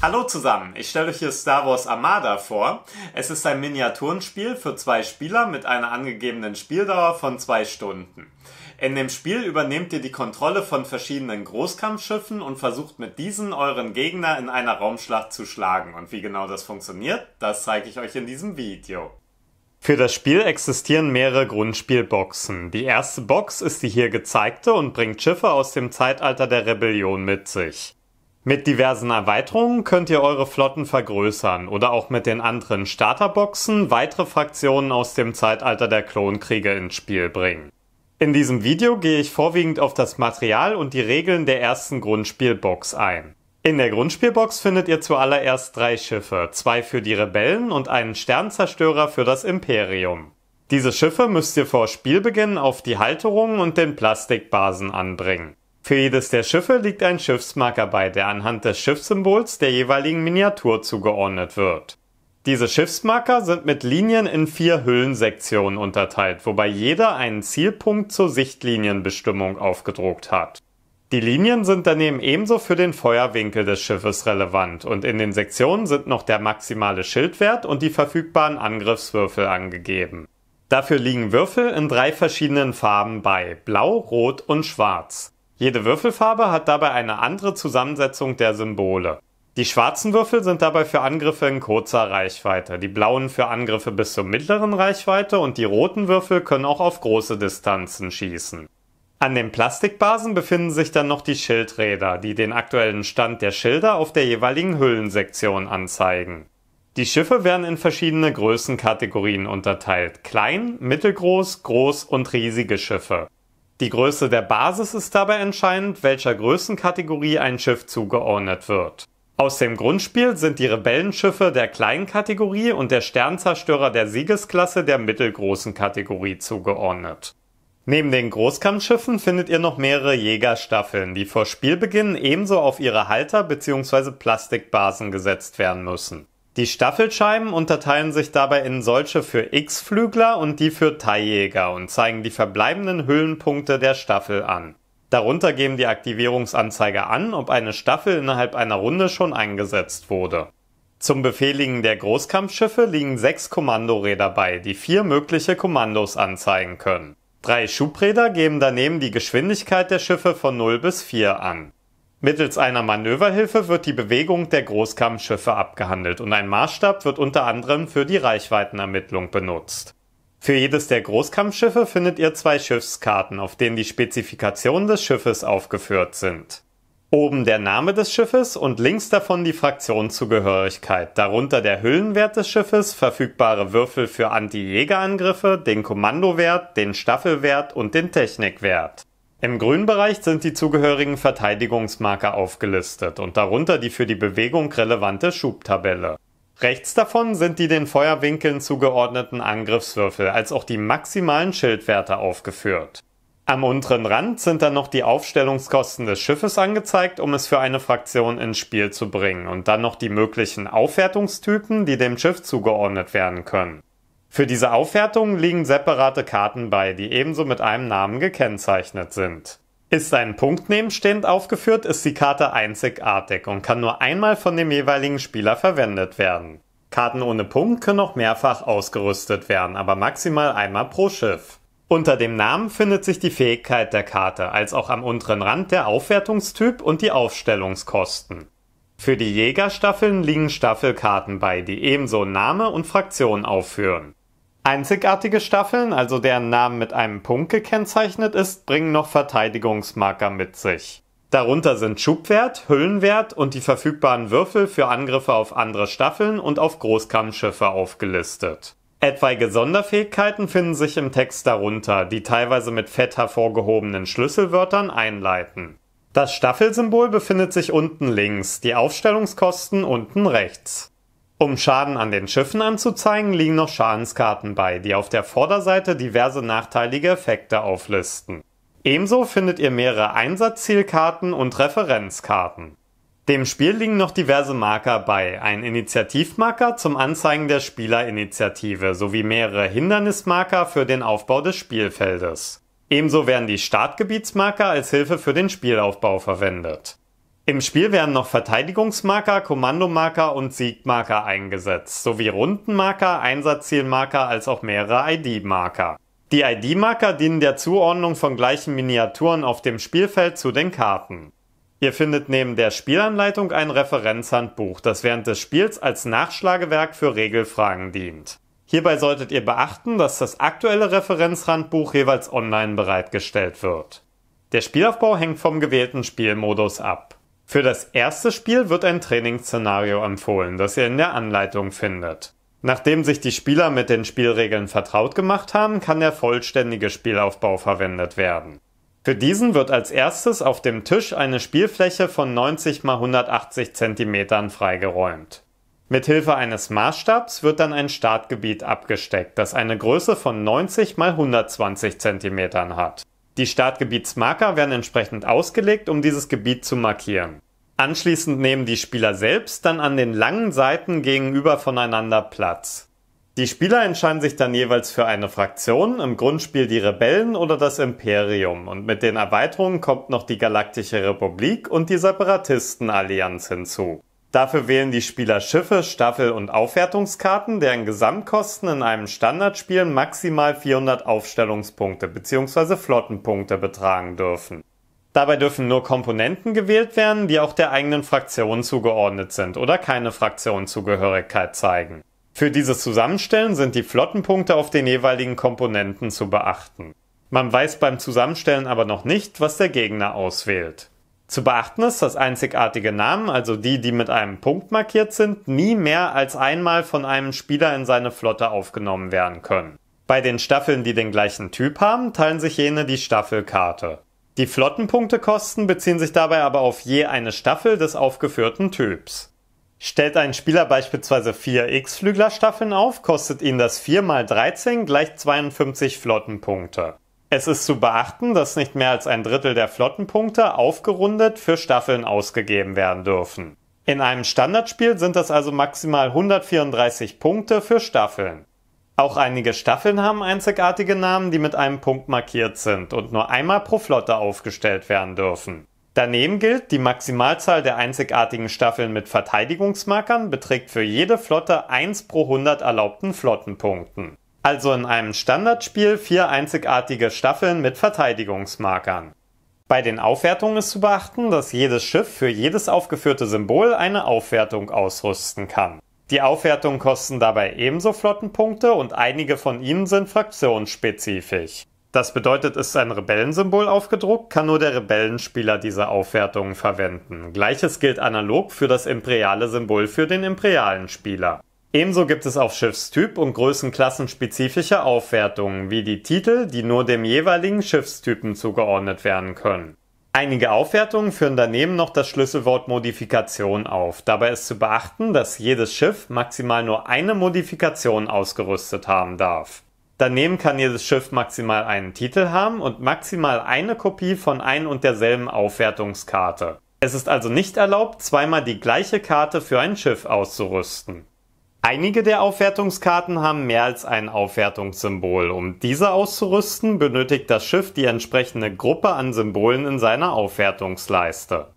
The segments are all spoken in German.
Hallo zusammen, ich stelle euch hier Star Wars Armada vor. Es ist ein Miniaturenspiel für zwei Spieler mit einer angegebenen Spieldauer von zwei Stunden. In dem Spiel übernehmt ihr die Kontrolle von verschiedenen Großkampfschiffen und versucht mit diesen euren Gegner in einer Raumschlacht zu schlagen. Und wie genau das funktioniert, das zeige ich euch in diesem Video. Für das Spiel existieren mehrere Grundspielboxen. Die erste Box ist die hier gezeigte und bringt Schiffe aus dem Zeitalter der Rebellion mit sich. Mit diversen Erweiterungen könnt ihr eure Flotten vergrößern oder auch mit den anderen Starterboxen weitere Fraktionen aus dem Zeitalter der Klonkriege ins Spiel bringen. In diesem Video gehe ich vorwiegend auf das Material und die Regeln der ersten Grundspielbox ein. In der Grundspielbox findet ihr zuallererst drei Schiffe, zwei für die Rebellen und einen Sternzerstörer für das Imperium. Diese Schiffe müsst ihr vor Spielbeginn auf die Halterungen und den Plastikbasen anbringen. Für jedes der Schiffe liegt ein Schiffsmarker bei, der anhand des Schiffssymbols der jeweiligen Miniatur zugeordnet wird. Diese Schiffsmarker sind mit Linien in vier Hüllensektionen unterteilt, wobei jeder einen Zielpunkt zur Sichtlinienbestimmung aufgedruckt hat. Die Linien sind daneben ebenso für den Feuerwinkel des Schiffes relevant und in den Sektionen sind noch der maximale Schildwert und die verfügbaren Angriffswürfel angegeben. Dafür liegen Würfel in drei verschiedenen Farben bei Blau, Rot und Schwarz. Jede Würfelfarbe hat dabei eine andere Zusammensetzung der Symbole. Die schwarzen Würfel sind dabei für Angriffe in kurzer Reichweite, die blauen für Angriffe bis zur mittleren Reichweite und die roten Würfel können auch auf große Distanzen schießen. An den Plastikbasen befinden sich dann noch die Schildräder, die den aktuellen Stand der Schilder auf der jeweiligen Hüllensektion anzeigen. Die Schiffe werden in verschiedene Größenkategorien unterteilt. Klein, mittelgroß, groß und riesige Schiffe. Die Größe der Basis ist dabei entscheidend, welcher Größenkategorie ein Schiff zugeordnet wird. Aus dem Grundspiel sind die Rebellenschiffe der kleinen Kategorie und der Sternzerstörer der Siegesklasse der mittelgroßen Kategorie zugeordnet. Neben den Großkampfschiffen findet ihr noch mehrere Jägerstaffeln, die vor Spielbeginn ebenso auf ihre Halter bzw. Plastikbasen gesetzt werden müssen. Die Staffelscheiben unterteilen sich dabei in solche für X-Flügler und die für TIE-Jäger und zeigen die verbleibenden Hüllenpunkte der Staffel an. Darunter geben die Aktivierungsanzeiger an, ob eine Staffel innerhalb einer Runde schon eingesetzt wurde. Zum Befehligen der Großkampfschiffe liegen sechs Kommandoräder bei, die vier mögliche Kommandos anzeigen können. Drei Schubräder geben daneben die Geschwindigkeit der Schiffe von 0 bis 4 an. Mittels einer Manöverhilfe wird die Bewegung der Großkammschiffe abgehandelt und ein Maßstab wird unter anderem für die Reichweitenermittlung benutzt. Für jedes der Großkampfschiffe findet ihr zwei Schiffskarten, auf denen die Spezifikationen des Schiffes aufgeführt sind. Oben der Name des Schiffes und links davon die Fraktionszugehörigkeit, darunter der Hüllenwert des Schiffes, verfügbare Würfel für Anti-Jägerangriffe, den Kommandowert, den Staffelwert und den Technikwert. Im grünen Bereich sind die zugehörigen Verteidigungsmarker aufgelistet und darunter die für die Bewegung relevante Schubtabelle. Rechts davon sind die den Feuerwinkeln zugeordneten Angriffswürfel als auch die maximalen Schildwerte aufgeführt. Am unteren Rand sind dann noch die Aufstellungskosten des Schiffes angezeigt, um es für eine Fraktion ins Spiel zu bringen und dann noch die möglichen Aufwertungstypen, die dem Schiff zugeordnet werden können. Für diese Aufwertung liegen separate Karten bei, die ebenso mit einem Namen gekennzeichnet sind. Ist ein Punkt nebenstehend aufgeführt, ist die Karte einzigartig und kann nur einmal von dem jeweiligen Spieler verwendet werden. Karten ohne Punkt können auch mehrfach ausgerüstet werden, aber maximal einmal pro Schiff. Unter dem Namen findet sich die Fähigkeit der Karte, als auch am unteren Rand der Aufwertungstyp und die Aufstellungskosten. Für die Jägerstaffeln liegen Staffelkarten bei, die ebenso Name und Fraktion aufführen. Einzigartige Staffeln, also deren Namen mit einem Punkt gekennzeichnet ist, bringen noch Verteidigungsmarker mit sich. Darunter sind Schubwert, Hüllenwert und die verfügbaren Würfel für Angriffe auf andere Staffeln und auf Großkampfschiffe aufgelistet. Etwaige Sonderfähigkeiten finden sich im Text darunter, die teilweise mit fett hervorgehobenen Schlüsselwörtern einleiten. Das Staffelsymbol befindet sich unten links, die Aufstellungskosten unten rechts. Um Schaden an den Schiffen anzuzeigen, liegen noch Schadenskarten bei, die auf der Vorderseite diverse nachteilige Effekte auflisten. Ebenso findet ihr mehrere Einsatzzielkarten und Referenzkarten. Dem Spiel liegen noch diverse Marker bei, ein Initiativmarker zum Anzeigen der Spielerinitiative sowie mehrere Hindernismarker für den Aufbau des Spielfeldes. Ebenso werden die Startgebietsmarker als Hilfe für den Spielaufbau verwendet. Im Spiel werden noch Verteidigungsmarker, Kommandomarker und Siegmarker eingesetzt, sowie Rundenmarker, Einsatzzielmarker als auch mehrere ID-Marker. Die ID-Marker dienen der Zuordnung von gleichen Miniaturen auf dem Spielfeld zu den Karten. Ihr findet neben der Spielanleitung ein Referenzhandbuch, das während des Spiels als Nachschlagewerk für Regelfragen dient. Hierbei solltet ihr beachten, dass das aktuelle Referenzhandbuch jeweils online bereitgestellt wird. Der Spielaufbau hängt vom gewählten Spielmodus ab. Für das erste Spiel wird ein Trainingsszenario empfohlen, das ihr in der Anleitung findet. Nachdem sich die Spieler mit den Spielregeln vertraut gemacht haben, kann der vollständige Spielaufbau verwendet werden. Für diesen wird als erstes auf dem Tisch eine Spielfläche von 90 x 180 cm freigeräumt. Mithilfe eines Maßstabs wird dann ein Startgebiet abgesteckt, das eine Größe von 90 x 120 cm hat. Die Startgebietsmarker werden entsprechend ausgelegt, um dieses Gebiet zu markieren. Anschließend nehmen die Spieler selbst dann an den langen Seiten gegenüber voneinander Platz. Die Spieler entscheiden sich dann jeweils für eine Fraktion, im Grundspiel die Rebellen oder das Imperium und mit den Erweiterungen kommt noch die Galaktische Republik und die Separatistenallianz hinzu. Dafür wählen die Spieler Schiffe, Staffel und Aufwertungskarten, deren Gesamtkosten in einem Standardspiel maximal 400 Aufstellungspunkte bzw. Flottenpunkte betragen dürfen. Dabei dürfen nur Komponenten gewählt werden, die auch der eigenen Fraktion zugeordnet sind oder keine Fraktionszugehörigkeit zeigen. Für dieses Zusammenstellen sind die Flottenpunkte auf den jeweiligen Komponenten zu beachten. Man weiß beim Zusammenstellen aber noch nicht, was der Gegner auswählt. Zu beachten ist, dass einzigartige Namen, also die, die mit einem Punkt markiert sind, nie mehr als einmal von einem Spieler in seine Flotte aufgenommen werden können. Bei den Staffeln, die den gleichen Typ haben, teilen sich jene die Staffelkarte. Die Flottenpunktekosten beziehen sich dabei aber auf je eine Staffel des aufgeführten Typs. Stellt ein Spieler beispielsweise vier X-Flügler-Staffeln auf, kostet ihn das 4 mal 13 gleich 52 Flottenpunkte. Es ist zu beachten, dass nicht mehr als ein Drittel der Flottenpunkte aufgerundet für Staffeln ausgegeben werden dürfen. In einem Standardspiel sind das also maximal 134 Punkte für Staffeln. Auch einige Staffeln haben einzigartige Namen, die mit einem Punkt markiert sind und nur einmal pro Flotte aufgestellt werden dürfen. Daneben gilt, die Maximalzahl der einzigartigen Staffeln mit Verteidigungsmarkern beträgt für jede Flotte 1 pro 100 erlaubten Flottenpunkten. Also in einem Standardspiel vier einzigartige Staffeln mit Verteidigungsmarkern. Bei den Aufwertungen ist zu beachten, dass jedes Schiff für jedes aufgeführte Symbol eine Aufwertung ausrüsten kann. Die Aufwertungen kosten dabei ebenso Flottenpunkte und einige von ihnen sind fraktionsspezifisch. Das bedeutet, ist ein Rebellensymbol aufgedruckt, kann nur der Rebellenspieler diese Aufwertungen verwenden. Gleiches gilt analog für das imperiale Symbol für den imperialen Spieler. Ebenso gibt es auf Schiffstyp und Größenklassen spezifische Aufwertungen, wie die Titel, die nur dem jeweiligen Schiffstypen zugeordnet werden können. Einige Aufwertungen führen daneben noch das Schlüsselwort Modifikation auf. Dabei ist zu beachten, dass jedes Schiff maximal nur eine Modifikation ausgerüstet haben darf. Daneben kann jedes Schiff maximal einen Titel haben und maximal eine Kopie von ein und derselben Aufwertungskarte. Es ist also nicht erlaubt, zweimal die gleiche Karte für ein Schiff auszurüsten. Einige der Aufwertungskarten haben mehr als ein Aufwertungssymbol. Um diese auszurüsten, benötigt das Schiff die entsprechende Gruppe an Symbolen in seiner Aufwertungsleiste.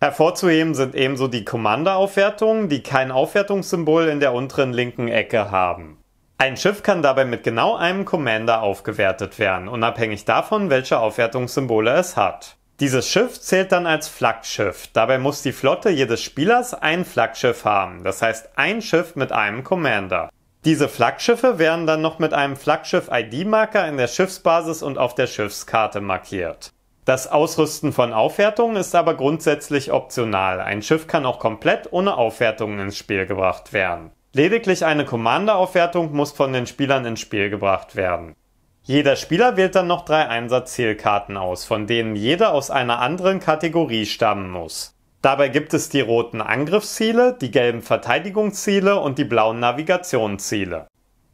Hervorzuheben sind ebenso die Commander-Aufwertungen, die kein Aufwertungssymbol in der unteren linken Ecke haben. Ein Schiff kann dabei mit genau einem Commander aufgewertet werden, unabhängig davon, welche Aufwertungssymbole es hat. Dieses Schiff zählt dann als Flaggschiff. Dabei muss die Flotte jedes Spielers ein Flaggschiff haben, das heißt ein Schiff mit einem Commander. Diese Flaggschiffe werden dann noch mit einem Flaggschiff-ID-Marker in der Schiffsbasis und auf der Schiffskarte markiert. Das Ausrüsten von Aufwertungen ist aber grundsätzlich optional. Ein Schiff kann auch komplett ohne Aufwertungen ins Spiel gebracht werden. Lediglich eine Commander-Aufwertung muss von den Spielern ins Spiel gebracht werden. Jeder Spieler wählt dann noch drei Einsatzzielkarten aus, von denen jeder aus einer anderen Kategorie stammen muss. Dabei gibt es die roten Angriffsziele, die gelben Verteidigungsziele und die blauen Navigationsziele.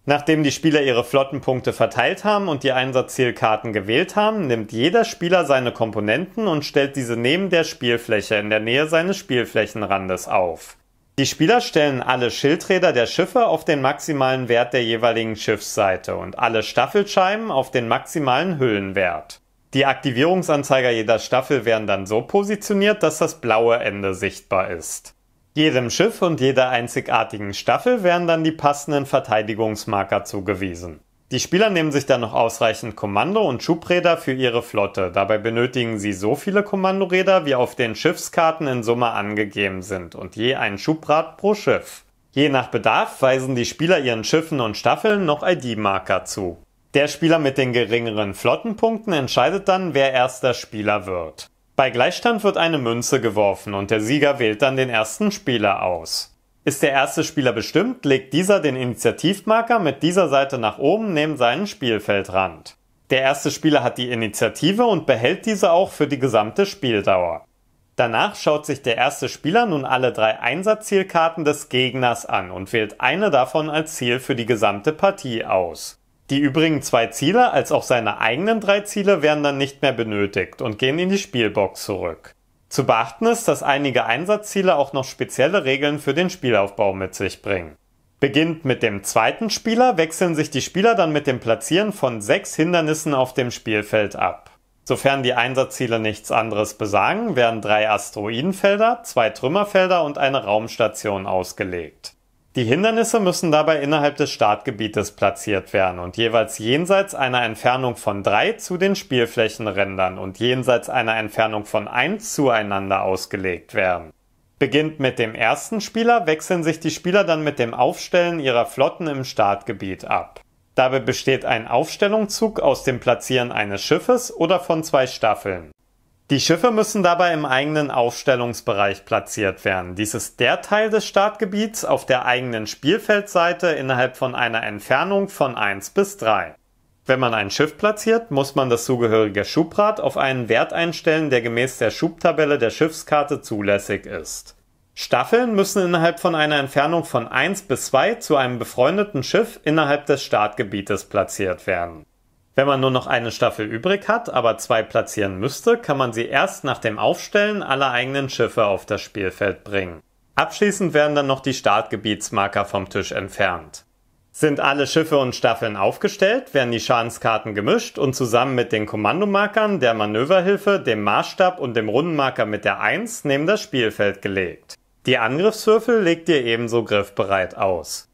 Nachdem die Spieler ihre Flottenpunkte verteilt haben und die Einsatzzielkarten gewählt haben, nimmt jeder Spieler seine Komponenten und stellt diese neben der Spielfläche in der Nähe seines Spielflächenrandes auf. Die Spieler stellen alle Schildräder der Schiffe auf den maximalen Wert der jeweiligen Schiffsseite und alle Staffelscheiben auf den maximalen Hüllenwert. Die Aktivierungsanzeiger jeder Staffel werden dann so positioniert, dass das blaue Ende sichtbar ist. Jedem Schiff und jeder einzigartigen Staffel werden dann die passenden Verteidigungsmarker zugewiesen. Die Spieler nehmen sich dann noch ausreichend Kommando- und Schubräder für ihre Flotte. Dabei benötigen sie so viele Kommandoräder, wie auf den Schiffskarten in Summe angegeben sind und je ein Schubrad pro Schiff. Je nach Bedarf weisen die Spieler ihren Schiffen und Staffeln noch ID-Marker zu. Der Spieler mit den geringeren Flottenpunkten entscheidet dann, wer erster Spieler wird. Bei Gleichstand wird eine Münze geworfen und der Sieger wählt dann den ersten Spieler aus. Ist der erste Spieler bestimmt, legt dieser den Initiativmarker mit dieser Seite nach oben neben seinen Spielfeldrand. Der erste Spieler hat die Initiative und behält diese auch für die gesamte Spieldauer. Danach schaut sich der erste Spieler nun alle drei Einsatzzielkarten des Gegners an und wählt eine davon als Ziel für die gesamte Partie aus. Die übrigen zwei Ziele als auch seine eigenen drei Ziele werden dann nicht mehr benötigt und gehen in die Spielbox zurück. Zu beachten ist, dass einige Einsatzziele auch noch spezielle Regeln für den Spielaufbau mit sich bringen. Beginnt mit dem zweiten Spieler wechseln sich die Spieler dann mit dem Platzieren von sechs Hindernissen auf dem Spielfeld ab. Sofern die Einsatzziele nichts anderes besagen, werden drei Asteroidenfelder, zwei Trümmerfelder und eine Raumstation ausgelegt. Die Hindernisse müssen dabei innerhalb des Startgebietes platziert werden und jeweils jenseits einer Entfernung von drei zu den Spielflächenrändern und jenseits einer Entfernung von eins zueinander ausgelegt werden. Beginnt mit dem ersten Spieler, wechseln sich die Spieler dann mit dem Aufstellen ihrer Flotten im Startgebiet ab. Dabei besteht ein Aufstellungszug aus dem Platzieren eines Schiffes oder von zwei Staffeln. Die Schiffe müssen dabei im eigenen Aufstellungsbereich platziert werden. Dies ist der Teil des Startgebiets auf der eigenen Spielfeldseite innerhalb von einer Entfernung von 1 bis 3. Wenn man ein Schiff platziert, muss man das zugehörige Schubrad auf einen Wert einstellen, der gemäß der Schubtabelle der Schiffskarte zulässig ist. Staffeln müssen innerhalb von einer Entfernung von 1 bis 2 zu einem befreundeten Schiff innerhalb des Startgebietes platziert werden. Wenn man nur noch eine Staffel übrig hat, aber zwei platzieren müsste, kann man sie erst nach dem Aufstellen aller eigenen Schiffe auf das Spielfeld bringen. Abschließend werden dann noch die Startgebietsmarker vom Tisch entfernt. Sind alle Schiffe und Staffeln aufgestellt, werden die Schadenskarten gemischt und zusammen mit den Kommandomarkern, der Manöverhilfe, dem Maßstab und dem Rundenmarker mit der 1 neben das Spielfeld gelegt. Die Angriffswürfel legt ihr ebenso griffbereit aus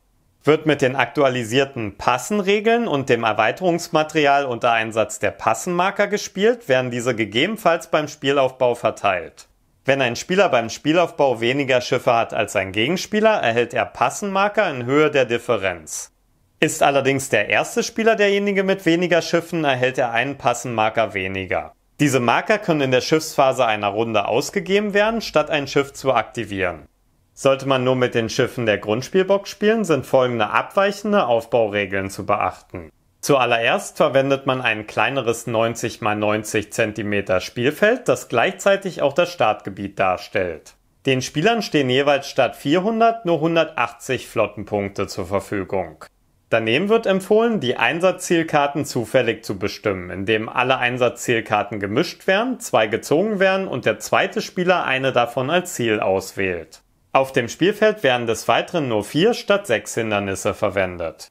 wird mit den aktualisierten Passenregeln und dem Erweiterungsmaterial unter Einsatz der Passenmarker gespielt, werden diese gegebenenfalls beim Spielaufbau verteilt. Wenn ein Spieler beim Spielaufbau weniger Schiffe hat als sein Gegenspieler, erhält er Passenmarker in Höhe der Differenz. Ist allerdings der erste Spieler derjenige mit weniger Schiffen, erhält er einen Passenmarker weniger. Diese Marker können in der Schiffsphase einer Runde ausgegeben werden, statt ein Schiff zu aktivieren. Sollte man nur mit den Schiffen der Grundspielbox spielen, sind folgende abweichende Aufbauregeln zu beachten. Zuallererst verwendet man ein kleineres 90 x 90 cm Spielfeld, das gleichzeitig auch das Startgebiet darstellt. Den Spielern stehen jeweils statt 400 nur 180 Flottenpunkte zur Verfügung. Daneben wird empfohlen, die Einsatzzielkarten zufällig zu bestimmen, indem alle Einsatzzielkarten gemischt werden, zwei gezogen werden und der zweite Spieler eine davon als Ziel auswählt. Auf dem Spielfeld werden des Weiteren nur vier statt sechs Hindernisse verwendet.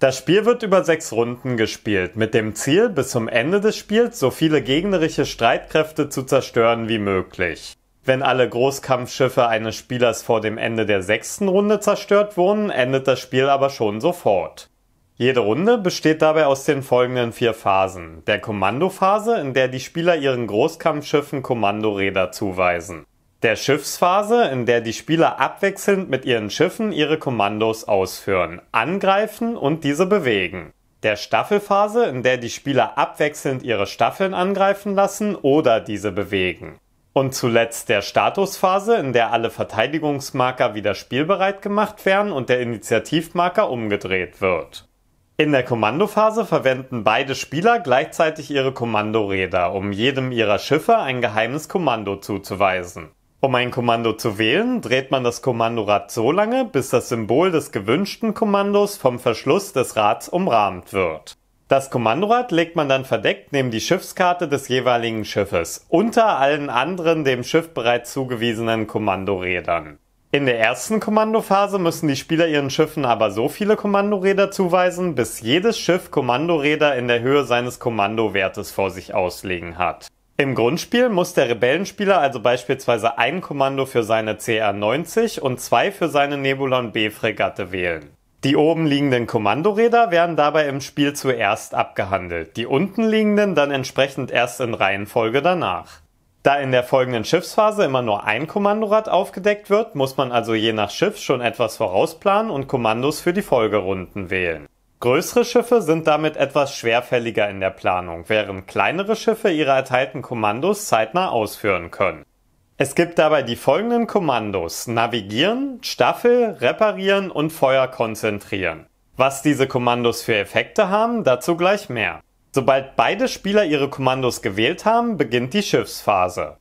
Das Spiel wird über sechs Runden gespielt, mit dem Ziel, bis zum Ende des Spiels so viele gegnerische Streitkräfte zu zerstören wie möglich. Wenn alle Großkampfschiffe eines Spielers vor dem Ende der sechsten Runde zerstört wurden, endet das Spiel aber schon sofort. Jede Runde besteht dabei aus den folgenden vier Phasen. Der Kommandophase, in der die Spieler ihren Großkampfschiffen Kommandoräder zuweisen der Schiffsphase, in der die Spieler abwechselnd mit ihren Schiffen ihre Kommandos ausführen, angreifen und diese bewegen. Der Staffelphase, in der die Spieler abwechselnd ihre Staffeln angreifen lassen oder diese bewegen. Und zuletzt der Statusphase, in der alle Verteidigungsmarker wieder spielbereit gemacht werden und der Initiativmarker umgedreht wird. In der Kommandophase verwenden beide Spieler gleichzeitig ihre Kommandoräder, um jedem ihrer Schiffe ein geheimes Kommando zuzuweisen. Um ein Kommando zu wählen, dreht man das Kommandorad so lange, bis das Symbol des gewünschten Kommandos vom Verschluss des Rads umrahmt wird. Das Kommandorad legt man dann verdeckt neben die Schiffskarte des jeweiligen Schiffes, unter allen anderen dem Schiff bereits zugewiesenen Kommandorädern. In der ersten Kommandophase müssen die Spieler ihren Schiffen aber so viele Kommandoräder zuweisen, bis jedes Schiff Kommandoräder in der Höhe seines Kommandowertes vor sich auslegen hat. Im Grundspiel muss der Rebellenspieler also beispielsweise ein Kommando für seine CR90 und zwei für seine Nebulon B-Fregatte wählen. Die oben liegenden Kommandoräder werden dabei im Spiel zuerst abgehandelt, die unten liegenden dann entsprechend erst in Reihenfolge danach. Da in der folgenden Schiffsphase immer nur ein Kommandorad aufgedeckt wird, muss man also je nach Schiff schon etwas vorausplanen und Kommandos für die Folgerunden wählen. Größere Schiffe sind damit etwas schwerfälliger in der Planung, während kleinere Schiffe ihre erteilten Kommandos zeitnah ausführen können. Es gibt dabei die folgenden Kommandos Navigieren, Staffel, Reparieren und Feuer konzentrieren. Was diese Kommandos für Effekte haben, dazu gleich mehr. Sobald beide Spieler ihre Kommandos gewählt haben, beginnt die Schiffsphase.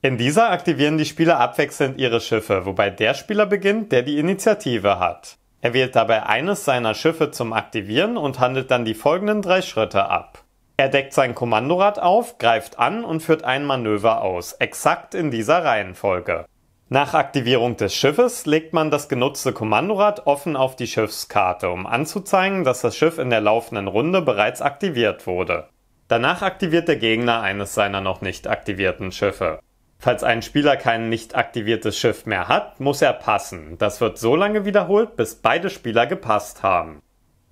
In dieser aktivieren die Spieler abwechselnd ihre Schiffe, wobei der Spieler beginnt, der die Initiative hat. Er wählt dabei eines seiner Schiffe zum Aktivieren und handelt dann die folgenden drei Schritte ab. Er deckt sein Kommandorad auf, greift an und führt ein Manöver aus, exakt in dieser Reihenfolge. Nach Aktivierung des Schiffes legt man das genutzte Kommandorad offen auf die Schiffskarte, um anzuzeigen, dass das Schiff in der laufenden Runde bereits aktiviert wurde. Danach aktiviert der Gegner eines seiner noch nicht aktivierten Schiffe. Falls ein Spieler kein nicht aktiviertes Schiff mehr hat, muss er passen. Das wird so lange wiederholt, bis beide Spieler gepasst haben.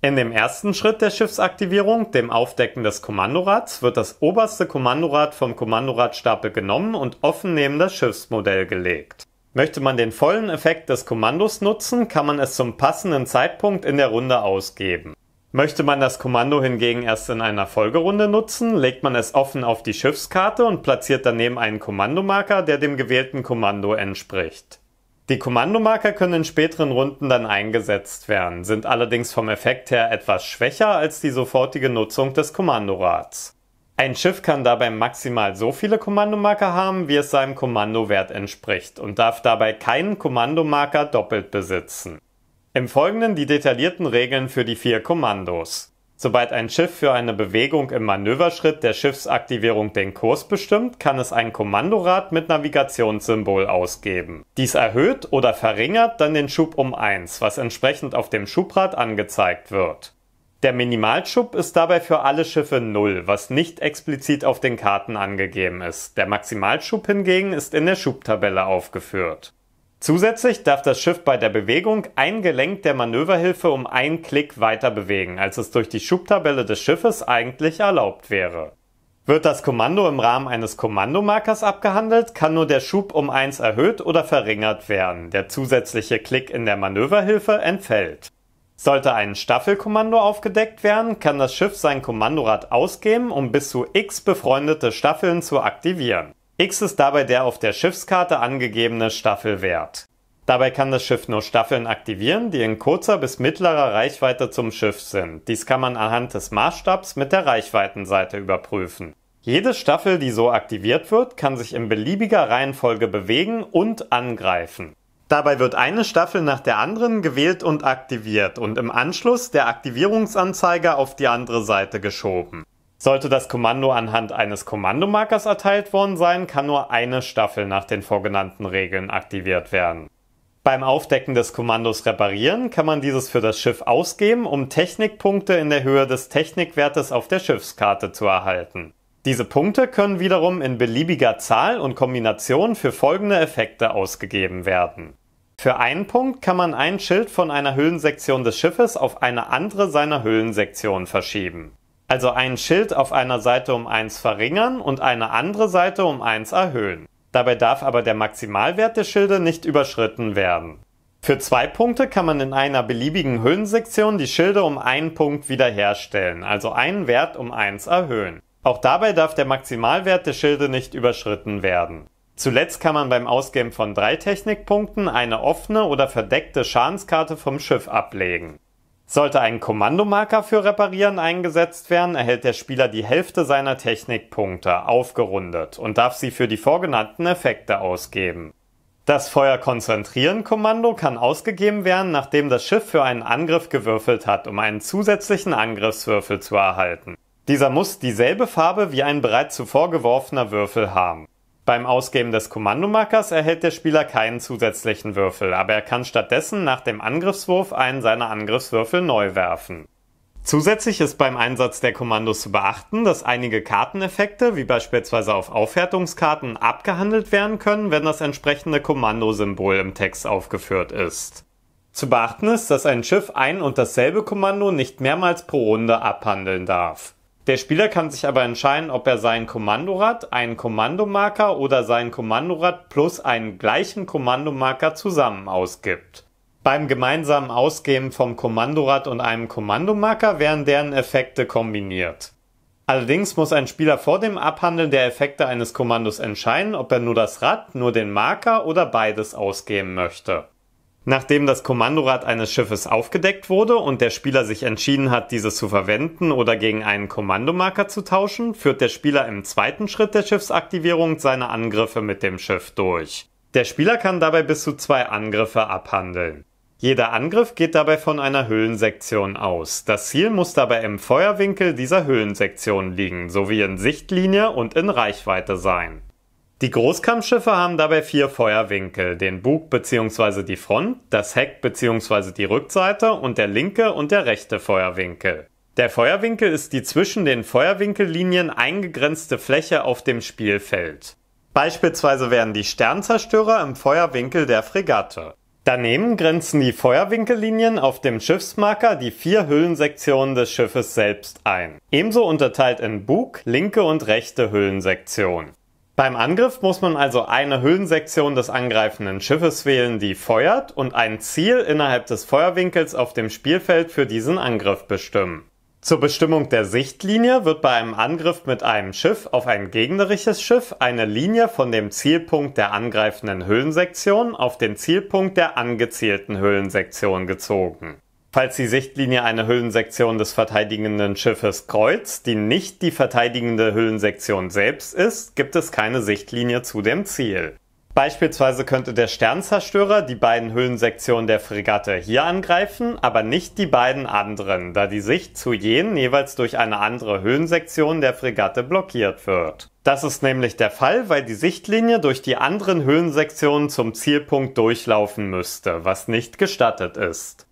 In dem ersten Schritt der Schiffsaktivierung, dem Aufdecken des Kommandorads, wird das oberste Kommandorad vom Kommandoradstapel genommen und offen neben das Schiffsmodell gelegt. Möchte man den vollen Effekt des Kommandos nutzen, kann man es zum passenden Zeitpunkt in der Runde ausgeben. Möchte man das Kommando hingegen erst in einer Folgerunde nutzen, legt man es offen auf die Schiffskarte und platziert daneben einen Kommandomarker, der dem gewählten Kommando entspricht. Die Kommandomarker können in späteren Runden dann eingesetzt werden, sind allerdings vom Effekt her etwas schwächer als die sofortige Nutzung des Kommandorads. Ein Schiff kann dabei maximal so viele Kommandomarker haben, wie es seinem Kommandowert entspricht und darf dabei keinen Kommandomarker doppelt besitzen. Im Folgenden die detaillierten Regeln für die vier Kommandos. Sobald ein Schiff für eine Bewegung im Manöverschritt der Schiffsaktivierung den Kurs bestimmt, kann es ein Kommandorad mit Navigationssymbol ausgeben. Dies erhöht oder verringert dann den Schub um 1, was entsprechend auf dem Schubrad angezeigt wird. Der Minimalschub ist dabei für alle Schiffe 0, was nicht explizit auf den Karten angegeben ist. Der Maximalschub hingegen ist in der Schubtabelle aufgeführt. Zusätzlich darf das Schiff bei der Bewegung ein Gelenk der Manöverhilfe um einen Klick weiter bewegen, als es durch die Schubtabelle des Schiffes eigentlich erlaubt wäre. Wird das Kommando im Rahmen eines Kommandomarkers abgehandelt, kann nur der Schub um 1 erhöht oder verringert werden. Der zusätzliche Klick in der Manöverhilfe entfällt. Sollte ein Staffelkommando aufgedeckt werden, kann das Schiff sein Kommandorad ausgeben, um bis zu x befreundete Staffeln zu aktivieren. X ist dabei der auf der Schiffskarte angegebene Staffelwert. Dabei kann das Schiff nur Staffeln aktivieren, die in kurzer bis mittlerer Reichweite zum Schiff sind. Dies kann man anhand des Maßstabs mit der Reichweitenseite überprüfen. Jede Staffel, die so aktiviert wird, kann sich in beliebiger Reihenfolge bewegen und angreifen. Dabei wird eine Staffel nach der anderen gewählt und aktiviert und im Anschluss der Aktivierungsanzeiger auf die andere Seite geschoben. Sollte das Kommando anhand eines Kommandomarkers erteilt worden sein, kann nur eine Staffel nach den vorgenannten Regeln aktiviert werden. Beim Aufdecken des Kommandos Reparieren kann man dieses für das Schiff ausgeben, um Technikpunkte in der Höhe des Technikwertes auf der Schiffskarte zu erhalten. Diese Punkte können wiederum in beliebiger Zahl und Kombination für folgende Effekte ausgegeben werden. Für einen Punkt kann man ein Schild von einer Höhlensektion des Schiffes auf eine andere seiner Höhlensektionen verschieben. Also ein Schild auf einer Seite um 1 verringern und eine andere Seite um 1 erhöhen. Dabei darf aber der Maximalwert der Schilde nicht überschritten werden. Für zwei Punkte kann man in einer beliebigen Höhensektion die Schilde um einen Punkt wiederherstellen, also einen Wert um 1 erhöhen. Auch dabei darf der Maximalwert der Schilde nicht überschritten werden. Zuletzt kann man beim Ausgeben von drei Technikpunkten eine offene oder verdeckte Schadenskarte vom Schiff ablegen. Sollte ein Kommandomarker für Reparieren eingesetzt werden, erhält der Spieler die Hälfte seiner Technikpunkte, aufgerundet, und darf sie für die vorgenannten Effekte ausgeben. Das Feuer konzentrieren Kommando kann ausgegeben werden, nachdem das Schiff für einen Angriff gewürfelt hat, um einen zusätzlichen Angriffswürfel zu erhalten. Dieser muss dieselbe Farbe wie ein bereits zuvor geworfener Würfel haben. Beim Ausgeben des Kommandomarkers erhält der Spieler keinen zusätzlichen Würfel, aber er kann stattdessen nach dem Angriffswurf einen seiner Angriffswürfel neu werfen. Zusätzlich ist beim Einsatz der Kommandos zu beachten, dass einige Karteneffekte, wie beispielsweise auf Aufwertungskarten, abgehandelt werden können, wenn das entsprechende Kommandosymbol im Text aufgeführt ist. Zu beachten ist, dass ein Schiff ein und dasselbe Kommando nicht mehrmals pro Runde abhandeln darf. Der Spieler kann sich aber entscheiden, ob er sein Kommandorad, einen Kommandomarker oder sein Kommandorad plus einen gleichen Kommandomarker zusammen ausgibt. Beim gemeinsamen Ausgeben vom Kommandorad und einem Kommandomarker werden deren Effekte kombiniert. Allerdings muss ein Spieler vor dem Abhandeln der Effekte eines Kommandos entscheiden, ob er nur das Rad, nur den Marker oder beides ausgeben möchte. Nachdem das Kommandorad eines Schiffes aufgedeckt wurde und der Spieler sich entschieden hat, dieses zu verwenden oder gegen einen Kommandomarker zu tauschen, führt der Spieler im zweiten Schritt der Schiffsaktivierung seine Angriffe mit dem Schiff durch. Der Spieler kann dabei bis zu zwei Angriffe abhandeln. Jeder Angriff geht dabei von einer Höhlensektion aus. Das Ziel muss dabei im Feuerwinkel dieser Höhlensektion liegen, sowie in Sichtlinie und in Reichweite sein. Die Großkampfschiffe haben dabei vier Feuerwinkel, den Bug bzw. die Front, das Heck bzw. die Rückseite und der linke und der rechte Feuerwinkel. Der Feuerwinkel ist die zwischen den Feuerwinkellinien eingegrenzte Fläche auf dem Spielfeld. Beispielsweise wären die Sternzerstörer im Feuerwinkel der Fregatte. Daneben grenzen die Feuerwinkellinien auf dem Schiffsmarker die vier Hüllensektionen des Schiffes selbst ein, ebenso unterteilt in Bug, linke und rechte Hüllensektion. Beim Angriff muss man also eine Hüllensektion des angreifenden Schiffes wählen, die feuert, und ein Ziel innerhalb des Feuerwinkels auf dem Spielfeld für diesen Angriff bestimmen. Zur Bestimmung der Sichtlinie wird bei einem Angriff mit einem Schiff auf ein gegnerisches Schiff eine Linie von dem Zielpunkt der angreifenden Hüllensektion auf den Zielpunkt der angezielten Hüllensektion gezogen. Falls die Sichtlinie eine Hüllensektion des verteidigenden Schiffes kreuzt, die nicht die verteidigende Hüllensektion selbst ist, gibt es keine Sichtlinie zu dem Ziel. Beispielsweise könnte der Sternzerstörer die beiden Hüllensektionen der Fregatte hier angreifen, aber nicht die beiden anderen, da die Sicht zu jenen jeweils durch eine andere Hüllensektion der Fregatte blockiert wird. Das ist nämlich der Fall, weil die Sichtlinie durch die anderen Hüllensektionen zum Zielpunkt durchlaufen müsste, was nicht gestattet ist.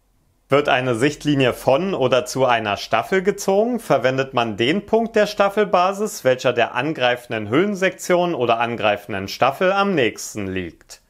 Wird eine Sichtlinie von oder zu einer Staffel gezogen, verwendet man den Punkt der Staffelbasis, welcher der angreifenden Höhensektion oder angreifenden Staffel am nächsten liegt.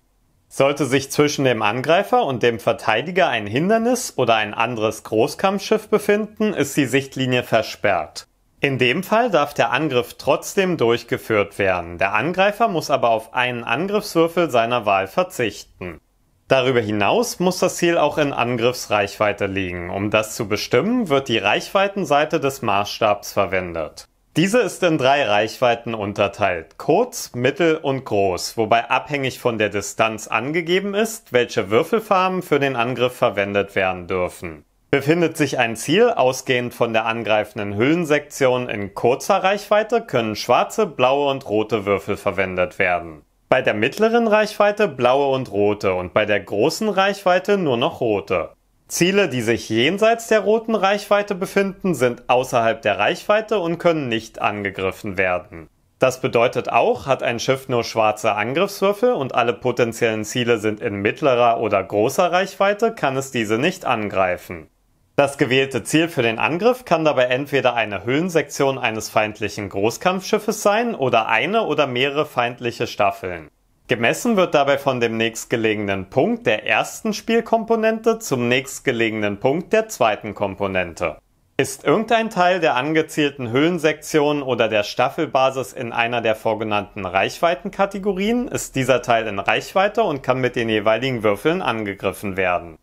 Sollte sich zwischen dem Angreifer und dem Verteidiger ein Hindernis oder ein anderes Großkampfschiff befinden, ist die Sichtlinie versperrt. In dem Fall darf der Angriff trotzdem durchgeführt werden. Der Angreifer muss aber auf einen Angriffswürfel seiner Wahl verzichten. Darüber hinaus muss das Ziel auch in Angriffsreichweite liegen. Um das zu bestimmen, wird die Reichweitenseite des Maßstabs verwendet. Diese ist in drei Reichweiten unterteilt, kurz, mittel und groß, wobei abhängig von der Distanz angegeben ist, welche Würfelfarben für den Angriff verwendet werden dürfen. Befindet sich ein Ziel ausgehend von der angreifenden Hüllensektion in kurzer Reichweite, können schwarze, blaue und rote Würfel verwendet werden. Bei der mittleren Reichweite blaue und rote und bei der großen Reichweite nur noch rote. Ziele, die sich jenseits der roten Reichweite befinden, sind außerhalb der Reichweite und können nicht angegriffen werden. Das bedeutet auch, hat ein Schiff nur schwarze Angriffswürfel und alle potenziellen Ziele sind in mittlerer oder großer Reichweite, kann es diese nicht angreifen. Das gewählte Ziel für den Angriff kann dabei entweder eine Höhlensektion eines feindlichen Großkampfschiffes sein oder eine oder mehrere feindliche Staffeln. Gemessen wird dabei von dem nächstgelegenen Punkt der ersten Spielkomponente zum nächstgelegenen Punkt der zweiten Komponente. Ist irgendein Teil der angezielten Höhlensektion oder der Staffelbasis in einer der vorgenannten Reichweitenkategorien, ist dieser Teil in Reichweite und kann mit den jeweiligen Würfeln angegriffen werden.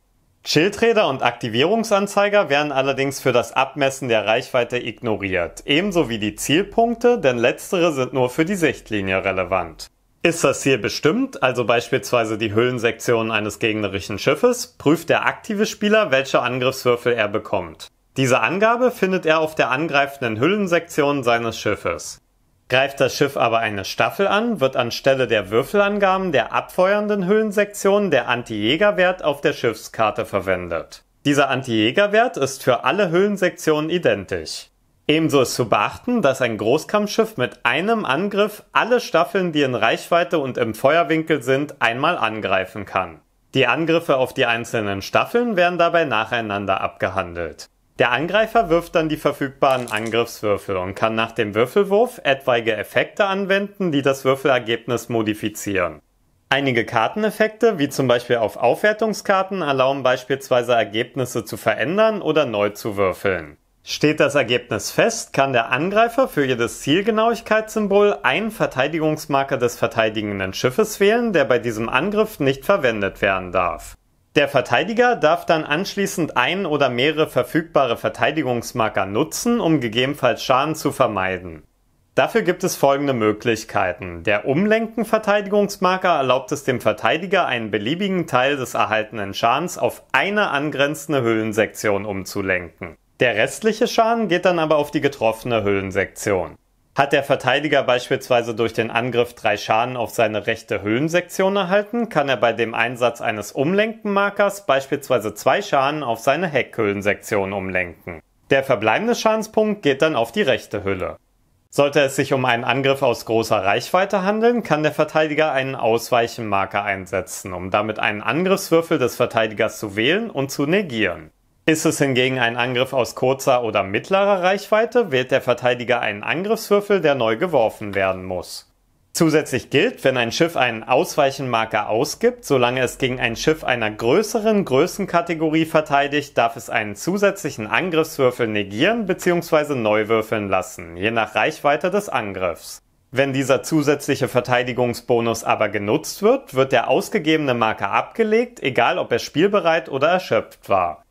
Schildräder und Aktivierungsanzeiger werden allerdings für das Abmessen der Reichweite ignoriert, ebenso wie die Zielpunkte, denn letztere sind nur für die Sichtlinie relevant. Ist das Ziel bestimmt, also beispielsweise die Höhlensektion eines gegnerischen Schiffes, prüft der aktive Spieler, welche Angriffswürfel er bekommt. Diese Angabe findet er auf der angreifenden Hüllensektion seines Schiffes. Greift das Schiff aber eine Staffel an, wird anstelle der Würfelangaben der abfeuernden Höhensektion der anti Antijägerwert auf der Schiffskarte verwendet. Dieser anti Antijägerwert ist für alle Höhensektionen identisch. Ebenso ist zu beachten, dass ein Großkampfschiff mit einem Angriff alle Staffeln, die in Reichweite und im Feuerwinkel sind, einmal angreifen kann. Die Angriffe auf die einzelnen Staffeln werden dabei nacheinander abgehandelt. Der Angreifer wirft dann die verfügbaren Angriffswürfel und kann nach dem Würfelwurf etwaige Effekte anwenden, die das Würfelergebnis modifizieren. Einige Karteneffekte, wie zum Beispiel auf Aufwertungskarten, erlauben beispielsweise Ergebnisse zu verändern oder neu zu würfeln. Steht das Ergebnis fest, kann der Angreifer für jedes Zielgenauigkeitssymbol einen Verteidigungsmarker des verteidigenden Schiffes wählen, der bei diesem Angriff nicht verwendet werden darf. Der Verteidiger darf dann anschließend ein oder mehrere verfügbare Verteidigungsmarker nutzen, um gegebenenfalls Schaden zu vermeiden. Dafür gibt es folgende Möglichkeiten. Der Umlenken-Verteidigungsmarker erlaubt es dem Verteidiger, einen beliebigen Teil des erhaltenen Schadens auf eine angrenzende Hüllensektion umzulenken. Der restliche Schaden geht dann aber auf die getroffene Hüllensektion hat der Verteidiger beispielsweise durch den Angriff drei Schaden auf seine rechte Höhensektion erhalten, kann er bei dem Einsatz eines Umlenkenmarkers beispielsweise zwei Schaden auf seine Heckhöhlensektion umlenken. Der verbleibende Schadenspunkt geht dann auf die rechte Hülle. Sollte es sich um einen Angriff aus großer Reichweite handeln, kann der Verteidiger einen Ausweichenmarker einsetzen, um damit einen Angriffswürfel des Verteidigers zu wählen und zu negieren. Ist es hingegen ein Angriff aus kurzer oder mittlerer Reichweite, wählt der Verteidiger einen Angriffswürfel, der neu geworfen werden muss. Zusätzlich gilt, wenn ein Schiff einen Ausweichenmarker ausgibt, solange es gegen ein Schiff einer größeren Größenkategorie verteidigt, darf es einen zusätzlichen Angriffswürfel negieren bzw. neu würfeln lassen, je nach Reichweite des Angriffs. Wenn dieser zusätzliche Verteidigungsbonus aber genutzt wird, wird der ausgegebene Marker abgelegt, egal ob er spielbereit oder erschöpft war.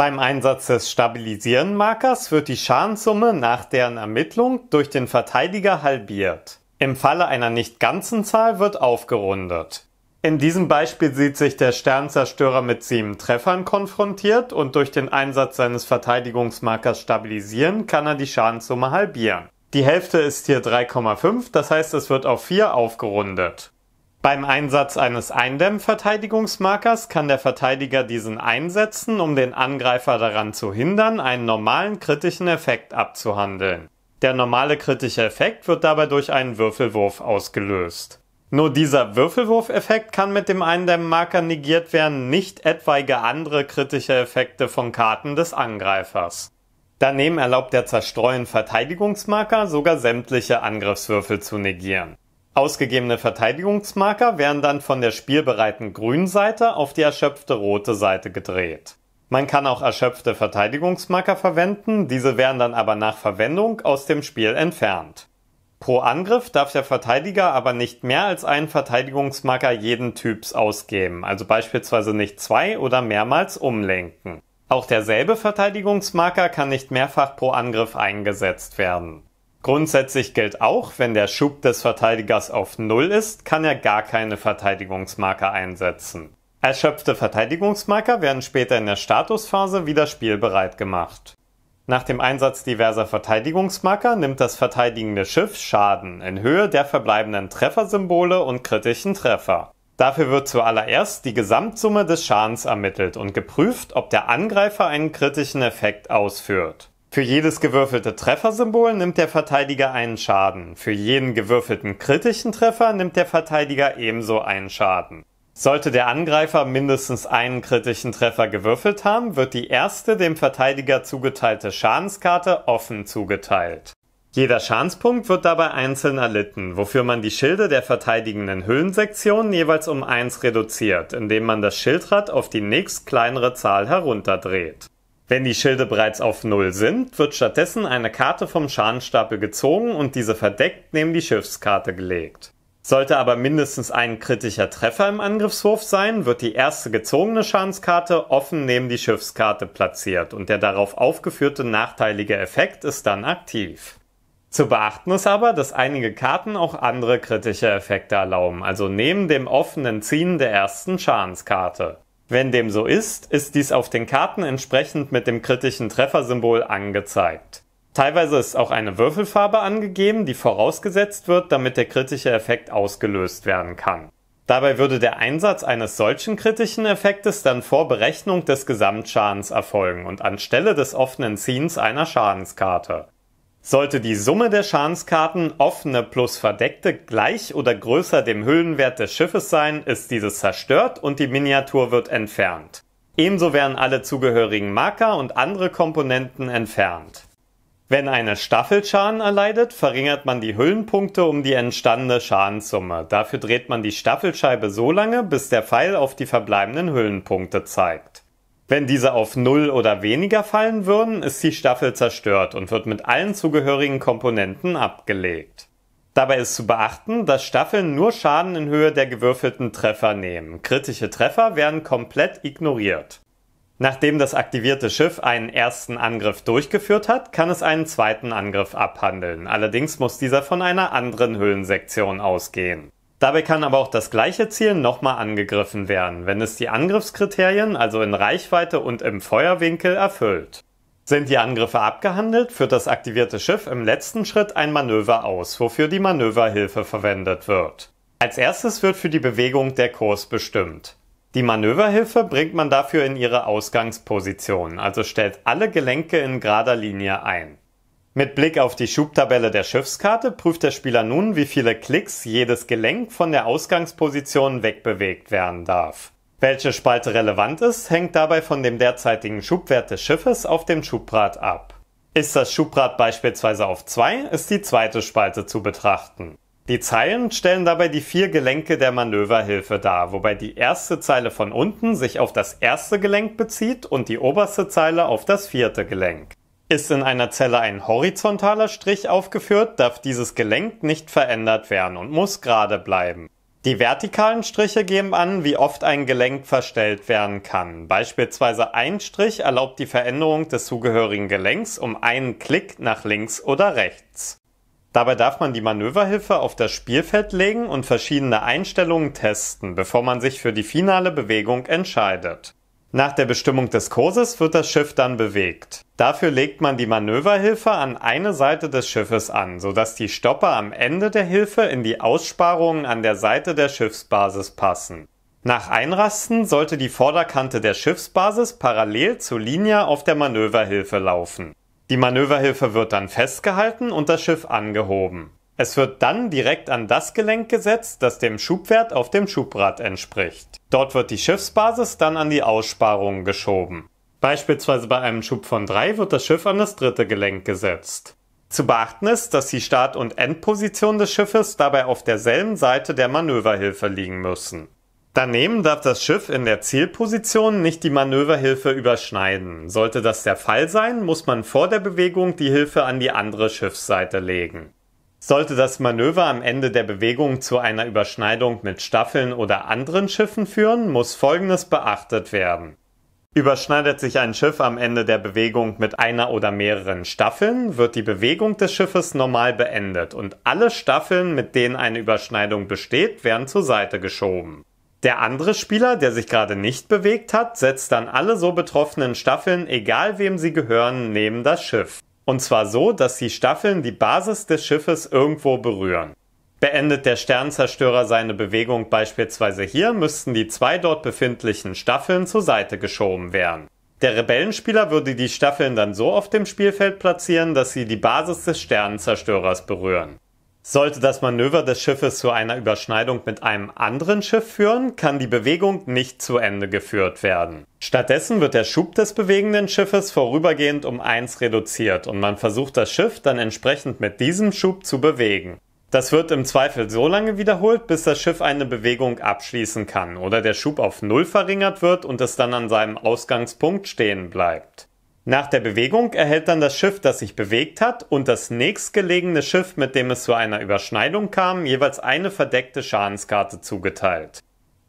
Beim Einsatz des Markers wird die Schadenssumme nach deren Ermittlung durch den Verteidiger halbiert. Im Falle einer nicht ganzen Zahl wird aufgerundet. In diesem Beispiel sieht sich der Sternzerstörer mit sieben Treffern konfrontiert und durch den Einsatz seines Verteidigungsmarkers stabilisieren kann er die Schadenssumme halbieren. Die Hälfte ist hier 3,5, das heißt es wird auf 4 aufgerundet. Beim Einsatz eines Eindämmverteidigungsmarkers kann der Verteidiger diesen einsetzen, um den Angreifer daran zu hindern, einen normalen kritischen Effekt abzuhandeln. Der normale kritische Effekt wird dabei durch einen Würfelwurf ausgelöst. Nur dieser Würfelwurfeffekt kann mit dem Eindämmmarker negiert werden, nicht etwaige andere kritische Effekte von Karten des Angreifers. Daneben erlaubt der zerstreuen Verteidigungsmarker sogar sämtliche Angriffswürfel zu negieren. Ausgegebene Verteidigungsmarker werden dann von der spielbereiten grünen Seite auf die erschöpfte rote Seite gedreht. Man kann auch erschöpfte Verteidigungsmarker verwenden, diese werden dann aber nach Verwendung aus dem Spiel entfernt. Pro Angriff darf der Verteidiger aber nicht mehr als einen Verteidigungsmarker jeden Typs ausgeben, also beispielsweise nicht zwei oder mehrmals umlenken. Auch derselbe Verteidigungsmarker kann nicht mehrfach pro Angriff eingesetzt werden. Grundsätzlich gilt auch, wenn der Schub des Verteidigers auf Null ist, kann er gar keine Verteidigungsmarker einsetzen. Erschöpfte Verteidigungsmarker werden später in der Statusphase wieder spielbereit gemacht. Nach dem Einsatz diverser Verteidigungsmarker nimmt das verteidigende Schiff Schaden in Höhe der verbleibenden Treffersymbole und kritischen Treffer. Dafür wird zuallererst die Gesamtsumme des Schadens ermittelt und geprüft, ob der Angreifer einen kritischen Effekt ausführt. Für jedes gewürfelte Treffersymbol nimmt der Verteidiger einen Schaden. Für jeden gewürfelten kritischen Treffer nimmt der Verteidiger ebenso einen Schaden. Sollte der Angreifer mindestens einen kritischen Treffer gewürfelt haben, wird die erste dem Verteidiger zugeteilte Schadenskarte offen zugeteilt. Jeder Schadenspunkt wird dabei einzeln erlitten, wofür man die Schilde der verteidigenden Höhlensektionen jeweils um eins reduziert, indem man das Schildrad auf die nächst kleinere Zahl herunterdreht. Wenn die Schilde bereits auf Null sind, wird stattdessen eine Karte vom Schadenstapel gezogen und diese verdeckt neben die Schiffskarte gelegt. Sollte aber mindestens ein kritischer Treffer im Angriffswurf sein, wird die erste gezogene Schadenskarte offen neben die Schiffskarte platziert und der darauf aufgeführte nachteilige Effekt ist dann aktiv. Zu beachten ist aber, dass einige Karten auch andere kritische Effekte erlauben, also neben dem offenen Ziehen der ersten Schadenskarte. Wenn dem so ist, ist dies auf den Karten entsprechend mit dem kritischen Treffersymbol angezeigt. Teilweise ist auch eine Würfelfarbe angegeben, die vorausgesetzt wird, damit der kritische Effekt ausgelöst werden kann. Dabei würde der Einsatz eines solchen kritischen Effektes dann vor Berechnung des Gesamtschadens erfolgen und anstelle des offenen Ziehens einer Schadenskarte. Sollte die Summe der Schadenskarten offene plus verdeckte gleich oder größer dem Hüllenwert des Schiffes sein, ist dieses zerstört und die Miniatur wird entfernt. Ebenso werden alle zugehörigen Marker und andere Komponenten entfernt. Wenn eine Staffel Schaden erleidet, verringert man die Hüllenpunkte um die entstandene Schadenssumme. Dafür dreht man die Staffelscheibe so lange, bis der Pfeil auf die verbleibenden Hüllenpunkte zeigt. Wenn diese auf null oder weniger fallen würden, ist die Staffel zerstört und wird mit allen zugehörigen Komponenten abgelegt. Dabei ist zu beachten, dass Staffeln nur Schaden in Höhe der gewürfelten Treffer nehmen. Kritische Treffer werden komplett ignoriert. Nachdem das aktivierte Schiff einen ersten Angriff durchgeführt hat, kann es einen zweiten Angriff abhandeln. Allerdings muss dieser von einer anderen Höhlensektion ausgehen. Dabei kann aber auch das gleiche Ziel nochmal angegriffen werden, wenn es die Angriffskriterien, also in Reichweite und im Feuerwinkel, erfüllt. Sind die Angriffe abgehandelt, führt das aktivierte Schiff im letzten Schritt ein Manöver aus, wofür die Manöverhilfe verwendet wird. Als erstes wird für die Bewegung der Kurs bestimmt. Die Manöverhilfe bringt man dafür in ihre Ausgangsposition, also stellt alle Gelenke in gerader Linie ein. Mit Blick auf die Schubtabelle der Schiffskarte prüft der Spieler nun, wie viele Klicks jedes Gelenk von der Ausgangsposition wegbewegt werden darf. Welche Spalte relevant ist, hängt dabei von dem derzeitigen Schubwert des Schiffes auf dem Schubrad ab. Ist das Schubrad beispielsweise auf 2, ist die zweite Spalte zu betrachten. Die Zeilen stellen dabei die vier Gelenke der Manöverhilfe dar, wobei die erste Zeile von unten sich auf das erste Gelenk bezieht und die oberste Zeile auf das vierte Gelenk. Ist in einer Zelle ein horizontaler Strich aufgeführt, darf dieses Gelenk nicht verändert werden und muss gerade bleiben. Die vertikalen Striche geben an, wie oft ein Gelenk verstellt werden kann. Beispielsweise ein Strich erlaubt die Veränderung des zugehörigen Gelenks um einen Klick nach links oder rechts. Dabei darf man die Manöverhilfe auf das Spielfeld legen und verschiedene Einstellungen testen, bevor man sich für die finale Bewegung entscheidet. Nach der Bestimmung des Kurses wird das Schiff dann bewegt. Dafür legt man die Manöverhilfe an eine Seite des Schiffes an, sodass die Stopper am Ende der Hilfe in die Aussparungen an der Seite der Schiffsbasis passen. Nach Einrasten sollte die Vorderkante der Schiffsbasis parallel zur Linie auf der Manöverhilfe laufen. Die Manöverhilfe wird dann festgehalten und das Schiff angehoben. Es wird dann direkt an das Gelenk gesetzt, das dem Schubwert auf dem Schubrad entspricht. Dort wird die Schiffsbasis dann an die Aussparungen geschoben. Beispielsweise bei einem Schub von 3 wird das Schiff an das dritte Gelenk gesetzt. Zu beachten ist, dass die Start- und Endposition des Schiffes dabei auf derselben Seite der Manöverhilfe liegen müssen. Daneben darf das Schiff in der Zielposition nicht die Manöverhilfe überschneiden. Sollte das der Fall sein, muss man vor der Bewegung die Hilfe an die andere Schiffsseite legen. Sollte das Manöver am Ende der Bewegung zu einer Überschneidung mit Staffeln oder anderen Schiffen führen, muss Folgendes beachtet werden. Überschneidet sich ein Schiff am Ende der Bewegung mit einer oder mehreren Staffeln, wird die Bewegung des Schiffes normal beendet und alle Staffeln, mit denen eine Überschneidung besteht, werden zur Seite geschoben. Der andere Spieler, der sich gerade nicht bewegt hat, setzt dann alle so betroffenen Staffeln, egal wem sie gehören, neben das Schiff. Und zwar so, dass die Staffeln die Basis des Schiffes irgendwo berühren. Beendet der Sternzerstörer seine Bewegung beispielsweise hier, müssten die zwei dort befindlichen Staffeln zur Seite geschoben werden. Der Rebellenspieler würde die Staffeln dann so auf dem Spielfeld platzieren, dass sie die Basis des Sternenzerstörers berühren. Sollte das Manöver des Schiffes zu einer Überschneidung mit einem anderen Schiff führen, kann die Bewegung nicht zu Ende geführt werden. Stattdessen wird der Schub des bewegenden Schiffes vorübergehend um 1 reduziert und man versucht das Schiff dann entsprechend mit diesem Schub zu bewegen. Das wird im Zweifel so lange wiederholt, bis das Schiff eine Bewegung abschließen kann oder der Schub auf Null verringert wird und es dann an seinem Ausgangspunkt stehen bleibt. Nach der Bewegung erhält dann das Schiff, das sich bewegt hat, und das nächstgelegene Schiff, mit dem es zu einer Überschneidung kam, jeweils eine verdeckte Schadenskarte zugeteilt.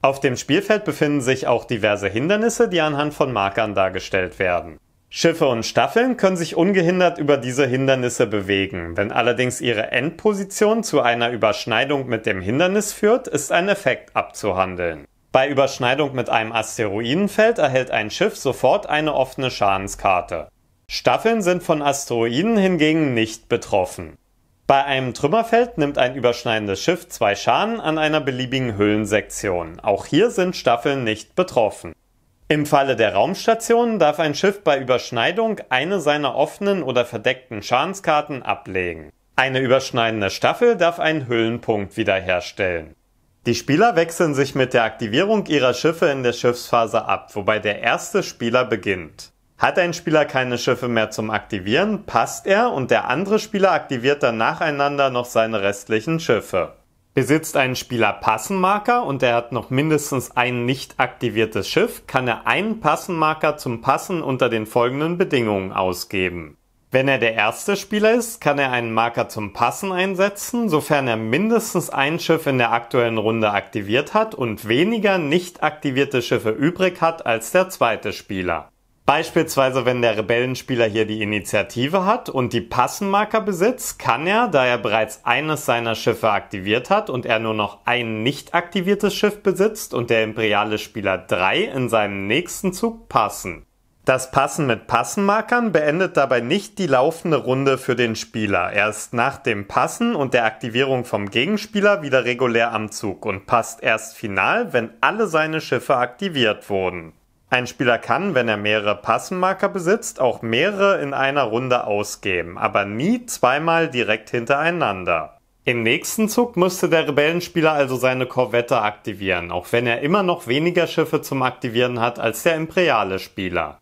Auf dem Spielfeld befinden sich auch diverse Hindernisse, die anhand von Markern dargestellt werden. Schiffe und Staffeln können sich ungehindert über diese Hindernisse bewegen. Wenn allerdings ihre Endposition zu einer Überschneidung mit dem Hindernis führt, ist ein Effekt abzuhandeln. Bei Überschneidung mit einem Asteroidenfeld erhält ein Schiff sofort eine offene Schadenskarte. Staffeln sind von Asteroiden hingegen nicht betroffen. Bei einem Trümmerfeld nimmt ein überschneidendes Schiff zwei Schaden an einer beliebigen Höhlensektion. Auch hier sind Staffeln nicht betroffen. Im Falle der Raumstationen darf ein Schiff bei Überschneidung eine seiner offenen oder verdeckten Schadenskarten ablegen. Eine überschneidende Staffel darf einen Höhlenpunkt wiederherstellen. Die Spieler wechseln sich mit der Aktivierung ihrer Schiffe in der Schiffsphase ab, wobei der erste Spieler beginnt. Hat ein Spieler keine Schiffe mehr zum Aktivieren, passt er und der andere Spieler aktiviert dann nacheinander noch seine restlichen Schiffe. Besitzt ein Spieler Passenmarker und er hat noch mindestens ein nicht aktiviertes Schiff, kann er einen Passenmarker zum Passen unter den folgenden Bedingungen ausgeben. Wenn er der erste Spieler ist, kann er einen Marker zum Passen einsetzen, sofern er mindestens ein Schiff in der aktuellen Runde aktiviert hat und weniger nicht aktivierte Schiffe übrig hat als der zweite Spieler. Beispielsweise, wenn der Rebellenspieler hier die Initiative hat und die Passenmarker besitzt, kann er, da er bereits eines seiner Schiffe aktiviert hat und er nur noch ein nicht aktiviertes Schiff besitzt und der imperiale Spieler drei in seinem nächsten Zug passen. Das Passen mit Passenmarkern beendet dabei nicht die laufende Runde für den Spieler. Er ist nach dem Passen und der Aktivierung vom Gegenspieler wieder regulär am Zug und passt erst final, wenn alle seine Schiffe aktiviert wurden. Ein Spieler kann, wenn er mehrere Passenmarker besitzt, auch mehrere in einer Runde ausgeben, aber nie zweimal direkt hintereinander. Im nächsten Zug müsste der Rebellenspieler also seine Korvette aktivieren, auch wenn er immer noch weniger Schiffe zum Aktivieren hat als der imperiale Spieler.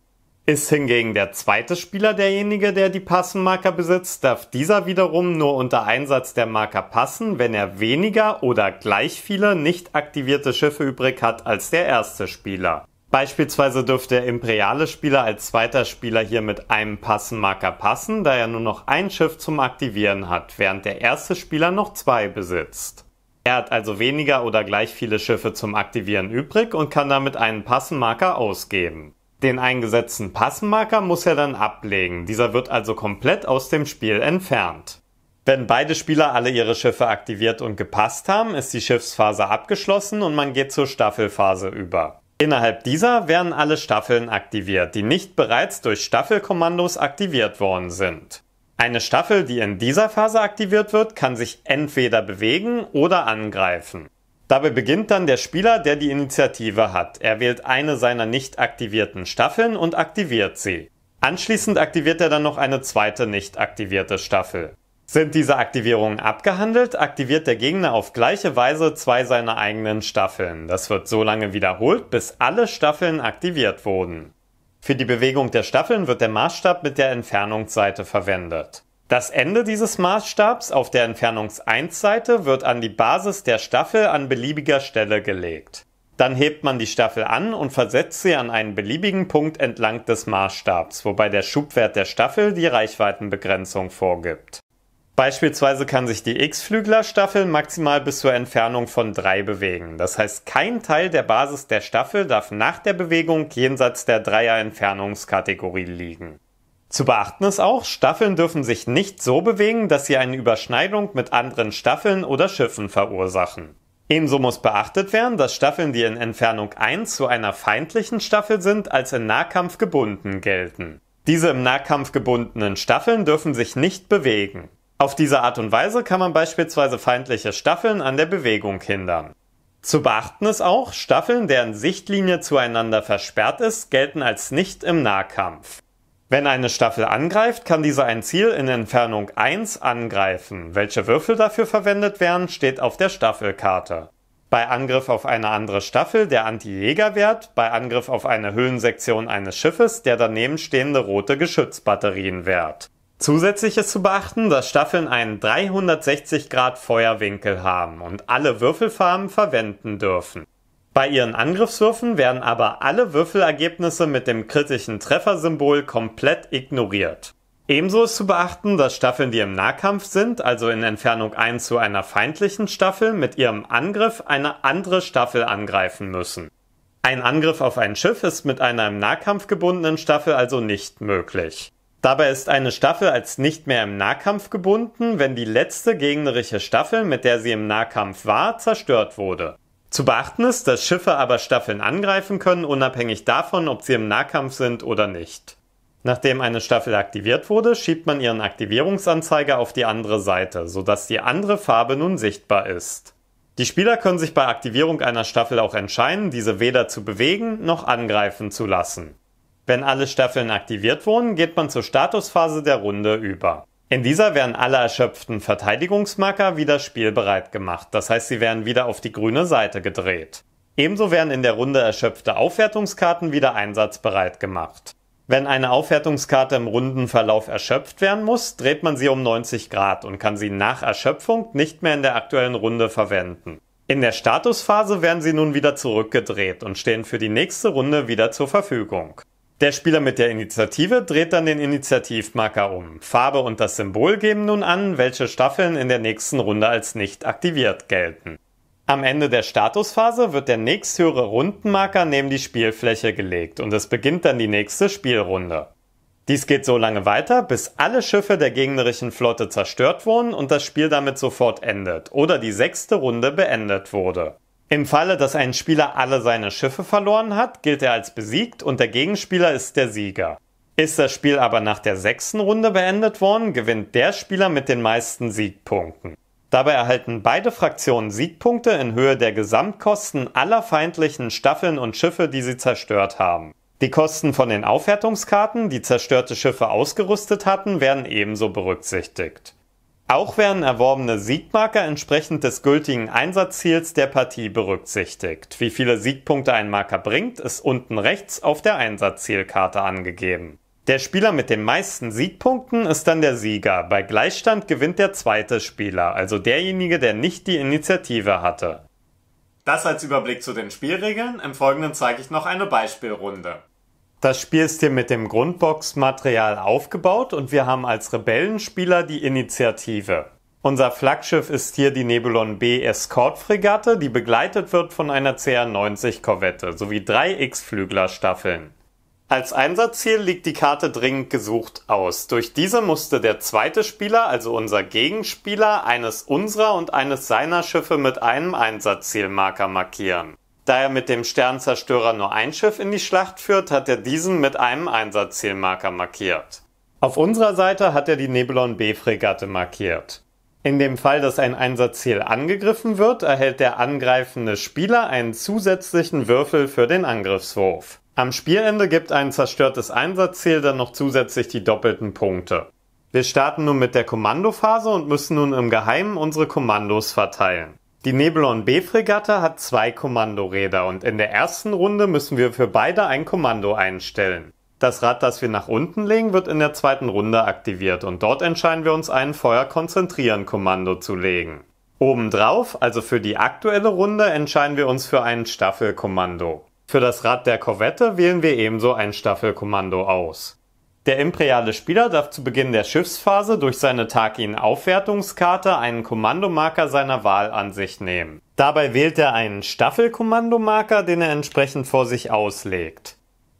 Ist hingegen der zweite Spieler derjenige, der die Passenmarker besitzt, darf dieser wiederum nur unter Einsatz der Marker passen, wenn er weniger oder gleich viele nicht aktivierte Schiffe übrig hat als der erste Spieler. Beispielsweise dürfte der imperiale Spieler als zweiter Spieler hier mit einem Passenmarker passen, da er nur noch ein Schiff zum Aktivieren hat, während der erste Spieler noch zwei besitzt. Er hat also weniger oder gleich viele Schiffe zum Aktivieren übrig und kann damit einen Passenmarker ausgeben. Den eingesetzten Passmarker muss er dann ablegen. Dieser wird also komplett aus dem Spiel entfernt. Wenn beide Spieler alle ihre Schiffe aktiviert und gepasst haben, ist die Schiffsphase abgeschlossen und man geht zur Staffelphase über. Innerhalb dieser werden alle Staffeln aktiviert, die nicht bereits durch Staffelkommandos aktiviert worden sind. Eine Staffel, die in dieser Phase aktiviert wird, kann sich entweder bewegen oder angreifen. Dabei beginnt dann der Spieler, der die Initiative hat. Er wählt eine seiner nicht aktivierten Staffeln und aktiviert sie. Anschließend aktiviert er dann noch eine zweite nicht aktivierte Staffel. Sind diese Aktivierungen abgehandelt, aktiviert der Gegner auf gleiche Weise zwei seiner eigenen Staffeln. Das wird so lange wiederholt, bis alle Staffeln aktiviert wurden. Für die Bewegung der Staffeln wird der Maßstab mit der Entfernungsseite verwendet. Das Ende dieses Maßstabs auf der Entfernungs-1-Seite wird an die Basis der Staffel an beliebiger Stelle gelegt. Dann hebt man die Staffel an und versetzt sie an einen beliebigen Punkt entlang des Maßstabs, wobei der Schubwert der Staffel die Reichweitenbegrenzung vorgibt. Beispielsweise kann sich die X-Flügler-Staffel maximal bis zur Entfernung von 3 bewegen. Das heißt, kein Teil der Basis der Staffel darf nach der Bewegung jenseits der 3 er entfernungskategorie liegen. Zu beachten ist auch, Staffeln dürfen sich nicht so bewegen, dass sie eine Überschneidung mit anderen Staffeln oder Schiffen verursachen. Ebenso muss beachtet werden, dass Staffeln, die in Entfernung 1 zu einer feindlichen Staffel sind, als in Nahkampf gebunden gelten. Diese im Nahkampf gebundenen Staffeln dürfen sich nicht bewegen. Auf diese Art und Weise kann man beispielsweise feindliche Staffeln an der Bewegung hindern. Zu beachten ist auch, Staffeln, deren Sichtlinie zueinander versperrt ist, gelten als nicht im Nahkampf. Wenn eine Staffel angreift, kann diese ein Ziel in Entfernung 1 angreifen. Welche Würfel dafür verwendet werden, steht auf der Staffelkarte. Bei Angriff auf eine andere Staffel der Anti-Jäger-Wert, bei Angriff auf eine Höhensektion eines Schiffes der daneben stehende rote Geschützbatterienwert. Zusätzlich ist zu beachten, dass Staffeln einen 360 Grad Feuerwinkel haben und alle Würfelfarben verwenden dürfen. Bei ihren Angriffswürfen werden aber alle Würfelergebnisse mit dem kritischen Treffersymbol komplett ignoriert. Ebenso ist zu beachten, dass Staffeln, die im Nahkampf sind, also in Entfernung 1 zu einer feindlichen Staffel, mit ihrem Angriff eine andere Staffel angreifen müssen. Ein Angriff auf ein Schiff ist mit einer im Nahkampf gebundenen Staffel also nicht möglich. Dabei ist eine Staffel als nicht mehr im Nahkampf gebunden, wenn die letzte gegnerische Staffel, mit der sie im Nahkampf war, zerstört wurde. Zu beachten ist, dass Schiffe aber Staffeln angreifen können, unabhängig davon, ob sie im Nahkampf sind oder nicht. Nachdem eine Staffel aktiviert wurde, schiebt man ihren Aktivierungsanzeiger auf die andere Seite, sodass die andere Farbe nun sichtbar ist. Die Spieler können sich bei Aktivierung einer Staffel auch entscheiden, diese weder zu bewegen noch angreifen zu lassen. Wenn alle Staffeln aktiviert wurden, geht man zur Statusphase der Runde über. In dieser werden alle erschöpften Verteidigungsmarker wieder spielbereit gemacht, das heißt sie werden wieder auf die grüne Seite gedreht. Ebenso werden in der Runde erschöpfte Aufwertungskarten wieder einsatzbereit gemacht. Wenn eine Aufwertungskarte im Rundenverlauf erschöpft werden muss, dreht man sie um 90 Grad und kann sie nach Erschöpfung nicht mehr in der aktuellen Runde verwenden. In der Statusphase werden sie nun wieder zurückgedreht und stehen für die nächste Runde wieder zur Verfügung. Der Spieler mit der Initiative dreht dann den Initiativmarker um. Farbe und das Symbol geben nun an, welche Staffeln in der nächsten Runde als nicht aktiviert gelten. Am Ende der Statusphase wird der nächsthöhere Rundenmarker neben die Spielfläche gelegt und es beginnt dann die nächste Spielrunde. Dies geht so lange weiter, bis alle Schiffe der gegnerischen Flotte zerstört wurden und das Spiel damit sofort endet oder die sechste Runde beendet wurde. Im Falle, dass ein Spieler alle seine Schiffe verloren hat, gilt er als besiegt und der Gegenspieler ist der Sieger. Ist das Spiel aber nach der sechsten Runde beendet worden, gewinnt der Spieler mit den meisten Siegpunkten. Dabei erhalten beide Fraktionen Siegpunkte in Höhe der Gesamtkosten aller feindlichen Staffeln und Schiffe, die sie zerstört haben. Die Kosten von den Aufwertungskarten, die zerstörte Schiffe ausgerüstet hatten, werden ebenso berücksichtigt. Auch werden erworbene Siegmarker entsprechend des gültigen Einsatzziels der Partie berücksichtigt. Wie viele Siegpunkte ein Marker bringt, ist unten rechts auf der Einsatzzielkarte angegeben. Der Spieler mit den meisten Siegpunkten ist dann der Sieger. Bei Gleichstand gewinnt der zweite Spieler, also derjenige, der nicht die Initiative hatte. Das als Überblick zu den Spielregeln. Im Folgenden zeige ich noch eine Beispielrunde. Das Spiel ist hier mit dem Grundbox-Material aufgebaut und wir haben als Rebellenspieler die Initiative. Unser Flaggschiff ist hier die Nebulon B Escort-Fregatte, die begleitet wird von einer CR-90-Korvette sowie drei X-Flügler-Staffeln. Als Einsatzziel liegt die Karte dringend gesucht aus. Durch diese musste der zweite Spieler, also unser Gegenspieler, eines unserer und eines seiner Schiffe mit einem Einsatzzielmarker markieren. Da er mit dem Sternzerstörer nur ein Schiff in die Schlacht führt, hat er diesen mit einem Einsatzzielmarker markiert. Auf unserer Seite hat er die Nebulon B-Fregatte markiert. In dem Fall, dass ein Einsatzziel angegriffen wird, erhält der angreifende Spieler einen zusätzlichen Würfel für den Angriffswurf. Am Spielende gibt ein zerstörtes Einsatzziel dann noch zusätzlich die doppelten Punkte. Wir starten nun mit der Kommandophase und müssen nun im Geheimen unsere Kommandos verteilen. Die Nebelon B-Fregatte hat zwei Kommandoräder und in der ersten Runde müssen wir für beide ein Kommando einstellen. Das Rad, das wir nach unten legen, wird in der zweiten Runde aktiviert und dort entscheiden wir uns, ein Feuer konzentrieren Kommando zu legen. Obendrauf, also für die aktuelle Runde, entscheiden wir uns für ein Staffelkommando. Für das Rad der Korvette wählen wir ebenso ein Staffelkommando aus. Der imperiale Spieler darf zu Beginn der Schiffsphase durch seine Takin-Aufwertungskarte einen Kommandomarker seiner Wahl an sich nehmen. Dabei wählt er einen Staffelkommandomarker, den er entsprechend vor sich auslegt.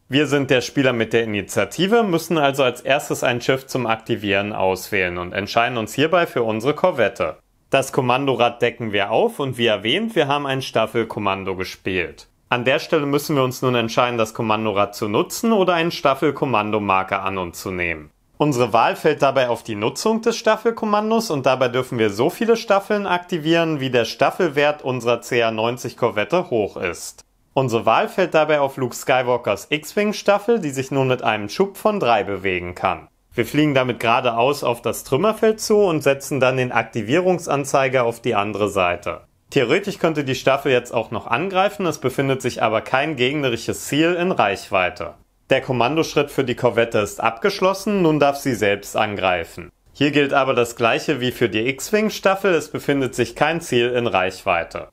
Wir sind der Spieler mit der Initiative, müssen also als erstes ein Schiff zum Aktivieren auswählen und entscheiden uns hierbei für unsere Korvette. Das Kommandorad decken wir auf und wie erwähnt, wir haben ein Staffelkommando gespielt. An der Stelle müssen wir uns nun entscheiden, das Kommandorad zu nutzen oder einen Staffelkommandomarker an uns zu nehmen. Unsere Wahl fällt dabei auf die Nutzung des Staffelkommandos und dabei dürfen wir so viele Staffeln aktivieren, wie der Staffelwert unserer CA90 Korvette hoch ist. Unsere Wahl fällt dabei auf Luke Skywalkers X-Wing Staffel, die sich nun mit einem Schub von 3 bewegen kann. Wir fliegen damit geradeaus auf das Trümmerfeld zu und setzen dann den Aktivierungsanzeiger auf die andere Seite. Theoretisch könnte die Staffel jetzt auch noch angreifen, es befindet sich aber kein gegnerisches Ziel in Reichweite. Der Kommandoschritt für die Korvette ist abgeschlossen, nun darf sie selbst angreifen. Hier gilt aber das gleiche wie für die X-Wing-Staffel, es befindet sich kein Ziel in Reichweite.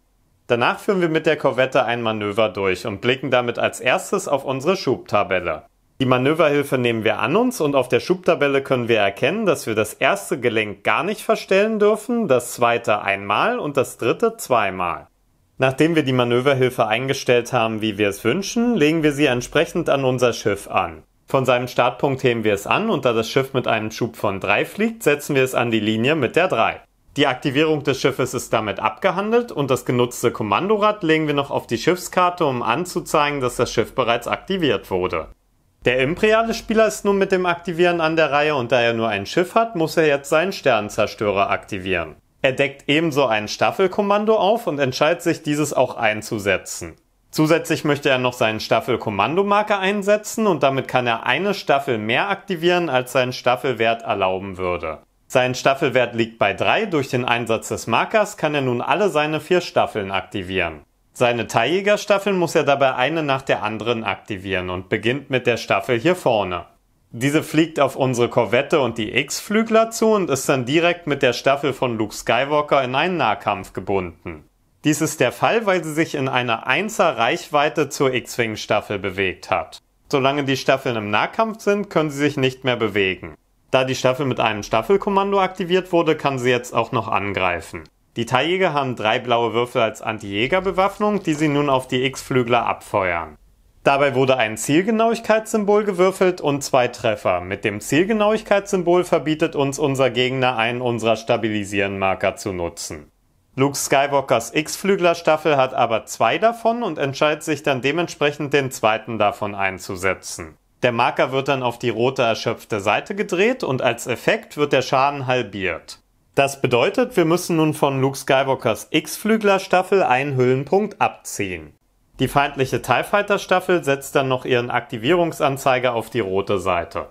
Danach führen wir mit der Korvette ein Manöver durch und blicken damit als erstes auf unsere Schubtabelle. Die Manöverhilfe nehmen wir an uns und auf der Schubtabelle können wir erkennen, dass wir das erste Gelenk gar nicht verstellen dürfen, das zweite einmal und das dritte zweimal. Nachdem wir die Manöverhilfe eingestellt haben, wie wir es wünschen, legen wir sie entsprechend an unser Schiff an. Von seinem Startpunkt heben wir es an und da das Schiff mit einem Schub von 3 fliegt, setzen wir es an die Linie mit der 3. Die Aktivierung des Schiffes ist damit abgehandelt und das genutzte Kommandorad legen wir noch auf die Schiffskarte, um anzuzeigen, dass das Schiff bereits aktiviert wurde. Der imperiale Spieler ist nun mit dem Aktivieren an der Reihe und da er nur ein Schiff hat, muss er jetzt seinen Sternenzerstörer aktivieren. Er deckt ebenso ein Staffelkommando auf und entscheidet sich, dieses auch einzusetzen. Zusätzlich möchte er noch seinen Staffelkommandomarker einsetzen und damit kann er eine Staffel mehr aktivieren, als sein Staffelwert erlauben würde. Sein Staffelwert liegt bei 3, durch den Einsatz des Markers kann er nun alle seine vier Staffeln aktivieren. Seine Taiga-Staffeln muss er dabei eine nach der anderen aktivieren und beginnt mit der Staffel hier vorne. Diese fliegt auf unsere Korvette und die X-Flügler zu und ist dann direkt mit der Staffel von Luke Skywalker in einen Nahkampf gebunden. Dies ist der Fall, weil sie sich in einer 1er Reichweite zur X-Wing-Staffel bewegt hat. Solange die Staffeln im Nahkampf sind, können sie sich nicht mehr bewegen. Da die Staffel mit einem Staffelkommando aktiviert wurde, kann sie jetzt auch noch angreifen. Die Taijäger haben drei blaue Würfel als Anti-Jäger-Bewaffnung, die sie nun auf die X-Flügler abfeuern. Dabei wurde ein Zielgenauigkeitssymbol gewürfelt und zwei Treffer. Mit dem Zielgenauigkeitssymbol verbietet uns unser Gegner einen unserer Stabilisierenmarker zu nutzen. Luke Skywalkers X-Flügler-Staffel hat aber zwei davon und entscheidet sich dann dementsprechend den zweiten davon einzusetzen. Der Marker wird dann auf die rote erschöpfte Seite gedreht und als Effekt wird der Schaden halbiert. Das bedeutet, wir müssen nun von Luke Skywalkers X-Flügler-Staffel einen Hüllenpunkt abziehen. Die feindliche TIE Fighter Staffel setzt dann noch ihren Aktivierungsanzeiger auf die rote Seite.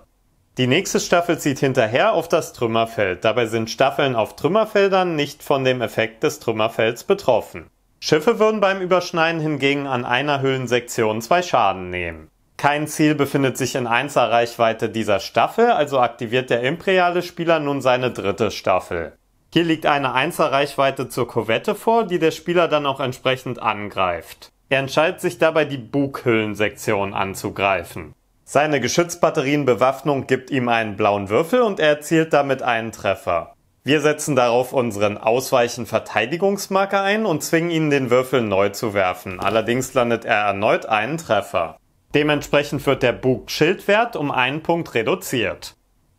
Die nächste Staffel zieht hinterher auf das Trümmerfeld. Dabei sind Staffeln auf Trümmerfeldern nicht von dem Effekt des Trümmerfelds betroffen. Schiffe würden beim Überschneiden hingegen an einer Hüllensektion zwei Schaden nehmen. Kein Ziel befindet sich in 1 Reichweite dieser Staffel, also aktiviert der imperiale Spieler nun seine dritte Staffel. Hier liegt eine 1 Reichweite zur Korvette vor, die der Spieler dann auch entsprechend angreift. Er entscheidet sich dabei, die Bughüllensektion anzugreifen. Seine Geschützbatterienbewaffnung gibt ihm einen blauen Würfel und er erzielt damit einen Treffer. Wir setzen darauf unseren Ausweichen Verteidigungsmarker ein und zwingen ihn den Würfel neu zu werfen. Allerdings landet er erneut einen Treffer. Dementsprechend wird der Bug-Schildwert um einen Punkt reduziert.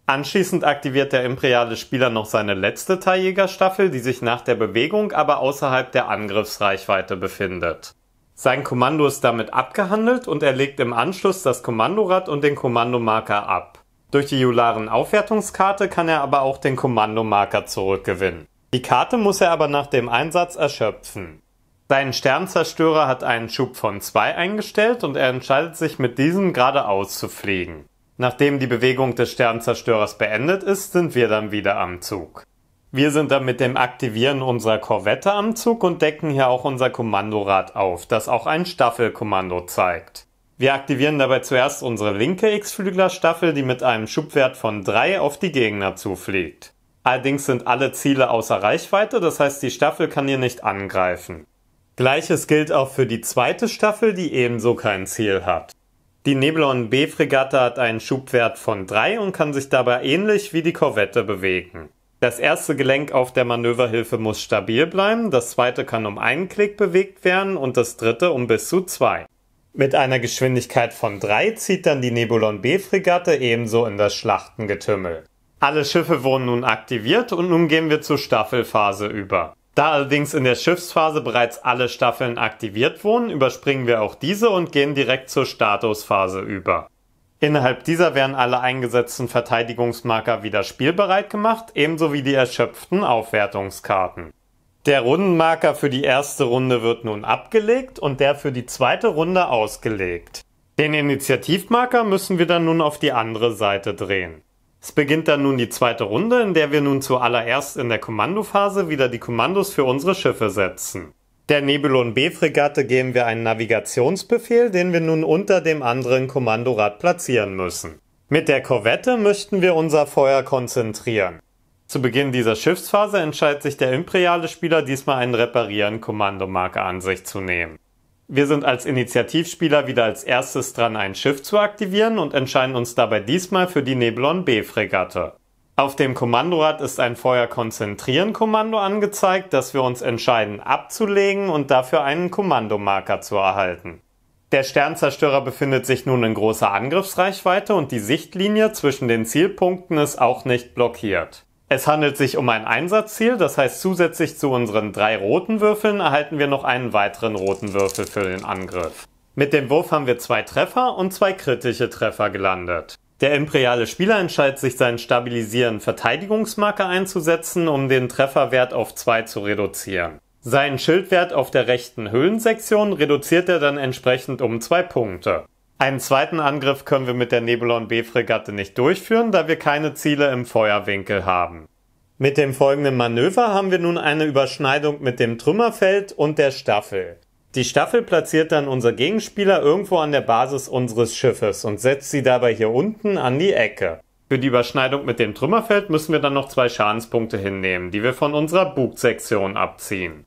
Anschließend aktiviert der imperiale Spieler noch seine letzte taijäger staffel die sich nach der Bewegung aber außerhalb der Angriffsreichweite befindet. Sein Kommando ist damit abgehandelt und er legt im Anschluss das Kommandorad und den Kommandomarker ab. Durch die Jularen Aufwertungskarte kann er aber auch den Kommandomarker zurückgewinnen. Die Karte muss er aber nach dem Einsatz erschöpfen. Dein Sternzerstörer hat einen Schub von 2 eingestellt und er entscheidet sich mit diesem geradeaus zu fliegen. Nachdem die Bewegung des Sternzerstörers beendet ist, sind wir dann wieder am Zug. Wir sind dann mit dem Aktivieren unserer Korvette am Zug und decken hier auch unser Kommandorad auf, das auch ein Staffelkommando zeigt. Wir aktivieren dabei zuerst unsere linke X-Flügler-Staffel, die mit einem Schubwert von 3 auf die Gegner zufliegt. Allerdings sind alle Ziele außer Reichweite, das heißt die Staffel kann hier nicht angreifen. Gleiches gilt auch für die zweite Staffel, die ebenso kein Ziel hat. Die Nebelon B-Fregatte hat einen Schubwert von 3 und kann sich dabei ähnlich wie die Korvette bewegen. Das erste Gelenk auf der Manöverhilfe muss stabil bleiben, das zweite kann um einen Klick bewegt werden und das dritte um bis zu zwei. Mit einer Geschwindigkeit von drei zieht dann die Nebulon B-Fregatte ebenso in das Schlachtengetümmel. Alle Schiffe wurden nun aktiviert und nun gehen wir zur Staffelphase über. Da allerdings in der Schiffsphase bereits alle Staffeln aktiviert wurden, überspringen wir auch diese und gehen direkt zur Statusphase über. Innerhalb dieser werden alle eingesetzten Verteidigungsmarker wieder spielbereit gemacht, ebenso wie die erschöpften Aufwertungskarten. Der Rundenmarker für die erste Runde wird nun abgelegt und der für die zweite Runde ausgelegt. Den Initiativmarker müssen wir dann nun auf die andere Seite drehen. Es beginnt dann nun die zweite Runde, in der wir nun zuallererst in der Kommandophase wieder die Kommandos für unsere Schiffe setzen. Der Nebulon B-Fregatte geben wir einen Navigationsbefehl, den wir nun unter dem anderen Kommandorad platzieren müssen. Mit der Korvette möchten wir unser Feuer konzentrieren. Zu Beginn dieser Schiffsphase entscheidet sich der imperiale Spieler diesmal einen Reparieren-Kommandomarker an sich zu nehmen. Wir sind als Initiativspieler wieder als erstes dran, ein Schiff zu aktivieren und entscheiden uns dabei diesmal für die Neblon B-Fregatte. Auf dem Kommandorad ist ein Feuer konzentrieren Kommando angezeigt, das wir uns entscheiden abzulegen und dafür einen Kommandomarker zu erhalten. Der Sternzerstörer befindet sich nun in großer Angriffsreichweite und die Sichtlinie zwischen den Zielpunkten ist auch nicht blockiert. Es handelt sich um ein Einsatzziel, das heißt zusätzlich zu unseren drei roten Würfeln erhalten wir noch einen weiteren roten Würfel für den Angriff. Mit dem Wurf haben wir zwei Treffer und zwei kritische Treffer gelandet. Der imperiale Spieler entscheidet sich, seinen stabilisierenden Verteidigungsmarker einzusetzen, um den Trefferwert auf zwei zu reduzieren. Seinen Schildwert auf der rechten Höhlensektion reduziert er dann entsprechend um zwei Punkte. Einen zweiten Angriff können wir mit der Nebulon B-Fregatte nicht durchführen, da wir keine Ziele im Feuerwinkel haben. Mit dem folgenden Manöver haben wir nun eine Überschneidung mit dem Trümmerfeld und der Staffel. Die Staffel platziert dann unser Gegenspieler irgendwo an der Basis unseres Schiffes und setzt sie dabei hier unten an die Ecke. Für die Überschneidung mit dem Trümmerfeld müssen wir dann noch zwei Schadenspunkte hinnehmen, die wir von unserer Bugsektion abziehen.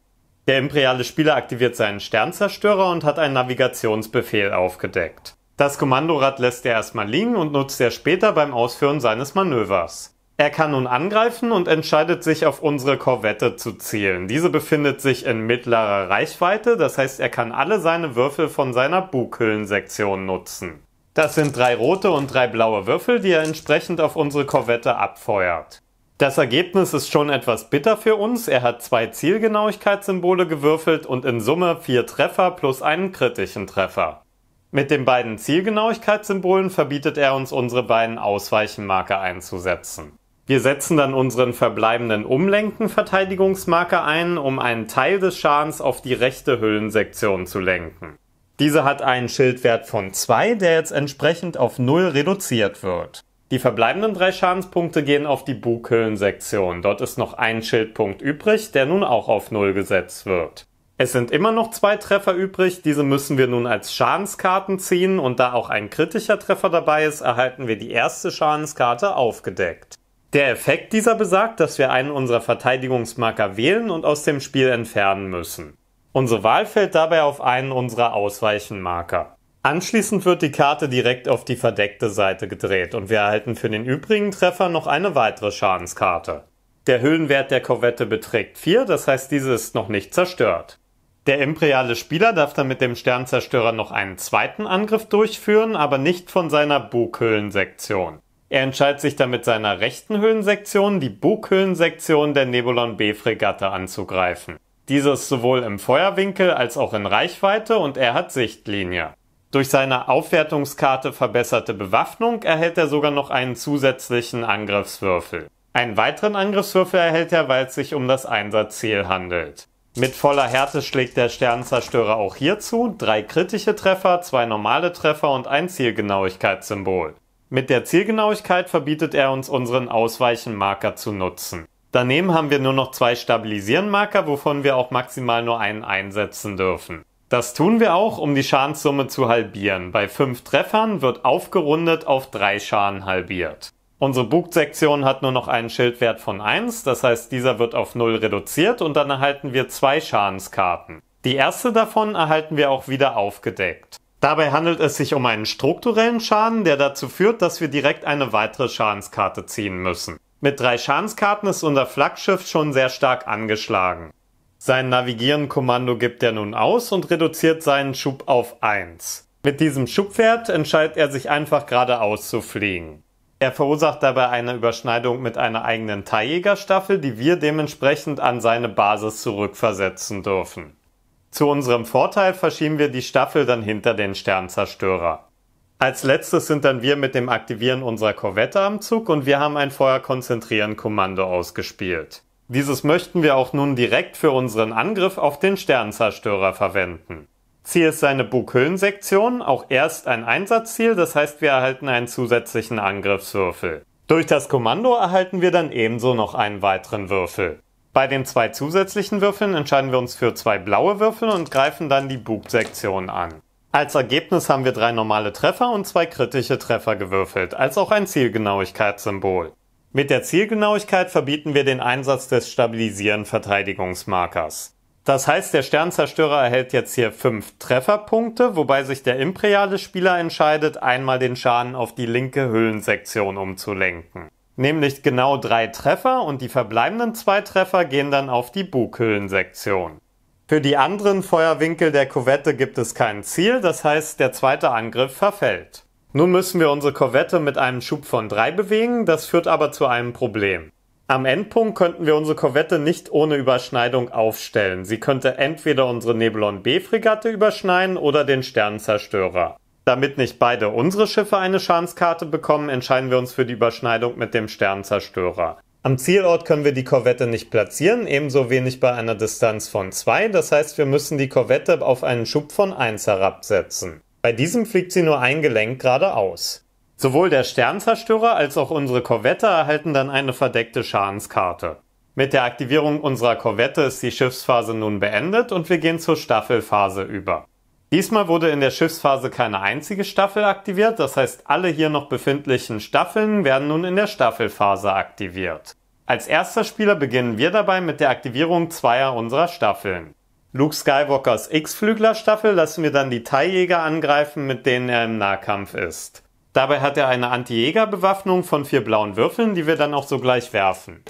Der imperiale Spieler aktiviert seinen Sternzerstörer und hat einen Navigationsbefehl aufgedeckt. Das Kommandorad lässt er erstmal liegen und nutzt er später beim Ausführen seines Manövers. Er kann nun angreifen und entscheidet sich auf unsere Korvette zu zielen. Diese befindet sich in mittlerer Reichweite, das heißt er kann alle seine Würfel von seiner Bughüllensektion nutzen. Das sind drei rote und drei blaue Würfel, die er entsprechend auf unsere Korvette abfeuert. Das Ergebnis ist schon etwas bitter für uns. Er hat zwei Zielgenauigkeitssymbole gewürfelt und in Summe vier Treffer plus einen kritischen Treffer. Mit den beiden Zielgenauigkeitssymbolen verbietet er uns, unsere beiden Ausweichenmarker einzusetzen. Wir setzen dann unseren verbleibenden Umlenken-Verteidigungsmarker ein, um einen Teil des Schadens auf die rechte Hüllensektion zu lenken. Diese hat einen Schildwert von 2, der jetzt entsprechend auf 0 reduziert wird. Die verbleibenden drei Schadenspunkte gehen auf die Bughüllensektion. Dort ist noch ein Schildpunkt übrig, der nun auch auf 0 gesetzt wird. Es sind immer noch zwei Treffer übrig. Diese müssen wir nun als Schadenskarten ziehen und da auch ein kritischer Treffer dabei ist, erhalten wir die erste Schadenskarte aufgedeckt. Der Effekt dieser besagt, dass wir einen unserer Verteidigungsmarker wählen und aus dem Spiel entfernen müssen. Unsere Wahl fällt dabei auf einen unserer Ausweichenmarker. Anschließend wird die Karte direkt auf die verdeckte Seite gedreht und wir erhalten für den übrigen Treffer noch eine weitere Schadenskarte. Der Höhenwert der Korvette beträgt 4, das heißt diese ist noch nicht zerstört. Der imperiale Spieler darf dann mit dem Sternzerstörer noch einen zweiten Angriff durchführen, aber nicht von seiner Bughöhlensektion. Er entscheidet sich dann mit seiner rechten Höhlensektion, die Bughöhlensektion der Nebulon B-Fregatte anzugreifen. Diese ist sowohl im Feuerwinkel als auch in Reichweite und er hat Sichtlinie. Durch seine Aufwertungskarte verbesserte Bewaffnung erhält er sogar noch einen zusätzlichen Angriffswürfel. Einen weiteren Angriffswürfel erhält er, weil es sich um das Einsatzziel handelt. Mit voller Härte schlägt der Sternenzerstörer auch hierzu. Drei kritische Treffer, zwei normale Treffer und ein Zielgenauigkeitssymbol. Mit der Zielgenauigkeit verbietet er uns unseren Ausweichenmarker zu nutzen. Daneben haben wir nur noch zwei Stabilisierenmarker, wovon wir auch maximal nur einen einsetzen dürfen. Das tun wir auch, um die Schadenssumme zu halbieren. Bei fünf Treffern wird aufgerundet auf drei Schaden halbiert. Unsere Bugsektion hat nur noch einen Schildwert von 1, das heißt dieser wird auf 0 reduziert und dann erhalten wir zwei Schadenskarten. Die erste davon erhalten wir auch wieder aufgedeckt. Dabei handelt es sich um einen strukturellen Schaden, der dazu führt, dass wir direkt eine weitere Schadenskarte ziehen müssen. Mit drei Schadenskarten ist unser Flaggschiff schon sehr stark angeschlagen. Sein Navigieren-Kommando gibt er nun aus und reduziert seinen Schub auf 1. Mit diesem Schubwert entscheidet er sich einfach geradeaus zu fliegen. Er verursacht dabei eine Überschneidung mit einer eigenen Taijägerstaffel, die wir dementsprechend an seine Basis zurückversetzen dürfen. Zu unserem Vorteil verschieben wir die Staffel dann hinter den Sternzerstörer. Als letztes sind dann wir mit dem Aktivieren unserer Korvette am Zug und wir haben ein Feuer Kommando ausgespielt. Dieses möchten wir auch nun direkt für unseren Angriff auf den Sternzerstörer verwenden. Ziel ist seine bug sektion auch erst ein Einsatzziel, das heißt wir erhalten einen zusätzlichen Angriffswürfel. Durch das Kommando erhalten wir dann ebenso noch einen weiteren Würfel. Bei den zwei zusätzlichen Würfeln entscheiden wir uns für zwei blaue Würfel und greifen dann die Bug-Sektion an. Als Ergebnis haben wir drei normale Treffer und zwei kritische Treffer gewürfelt, als auch ein Zielgenauigkeitssymbol. Mit der Zielgenauigkeit verbieten wir den Einsatz des stabilisierenden Verteidigungsmarkers. Das heißt, der Sternzerstörer erhält jetzt hier fünf Trefferpunkte, wobei sich der imperiale Spieler entscheidet, einmal den Schaden auf die linke Hüllensektion umzulenken. Nämlich genau drei Treffer und die verbleibenden zwei Treffer gehen dann auf die Bughüllensektion. Für die anderen Feuerwinkel der Korvette gibt es kein Ziel, das heißt, der zweite Angriff verfällt. Nun müssen wir unsere Korvette mit einem Schub von drei bewegen, das führt aber zu einem Problem. Am Endpunkt könnten wir unsere Korvette nicht ohne Überschneidung aufstellen. Sie könnte entweder unsere Nebelon B-Fregatte überschneiden oder den Sternenzerstörer. Damit nicht beide unsere Schiffe eine Schadenskarte bekommen, entscheiden wir uns für die Überschneidung mit dem Sternenzerstörer. Am Zielort können wir die Korvette nicht platzieren, ebenso wenig bei einer Distanz von 2, das heißt wir müssen die Korvette auf einen Schub von 1 herabsetzen. Bei diesem fliegt sie nur ein Gelenk geradeaus. Sowohl der Sternzerstörer als auch unsere Korvette erhalten dann eine verdeckte Schadenskarte. Mit der Aktivierung unserer Korvette ist die Schiffsphase nun beendet und wir gehen zur Staffelphase über. Diesmal wurde in der Schiffsphase keine einzige Staffel aktiviert, das heißt alle hier noch befindlichen Staffeln werden nun in der Staffelphase aktiviert. Als erster Spieler beginnen wir dabei mit der Aktivierung zweier unserer Staffeln. Luke Skywalkers X-Flügler-Staffel lassen wir dann die TIE-Jäger angreifen, mit denen er im Nahkampf ist. Dabei hat er eine Anti-Jäger-Bewaffnung von vier blauen Würfeln, die wir dann auch sogleich werfen.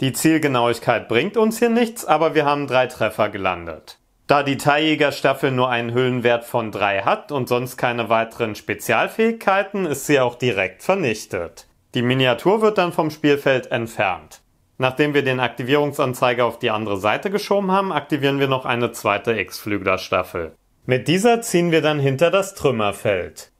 Die Zielgenauigkeit bringt uns hier nichts, aber wir haben drei Treffer gelandet. Da die Taijäger-Staffel nur einen Hüllenwert von 3 hat und sonst keine weiteren Spezialfähigkeiten, ist sie auch direkt vernichtet. Die Miniatur wird dann vom Spielfeld entfernt. Nachdem wir den Aktivierungsanzeiger auf die andere Seite geschoben haben, aktivieren wir noch eine zweite x flügler staffel Mit dieser ziehen wir dann hinter das Trümmerfeld.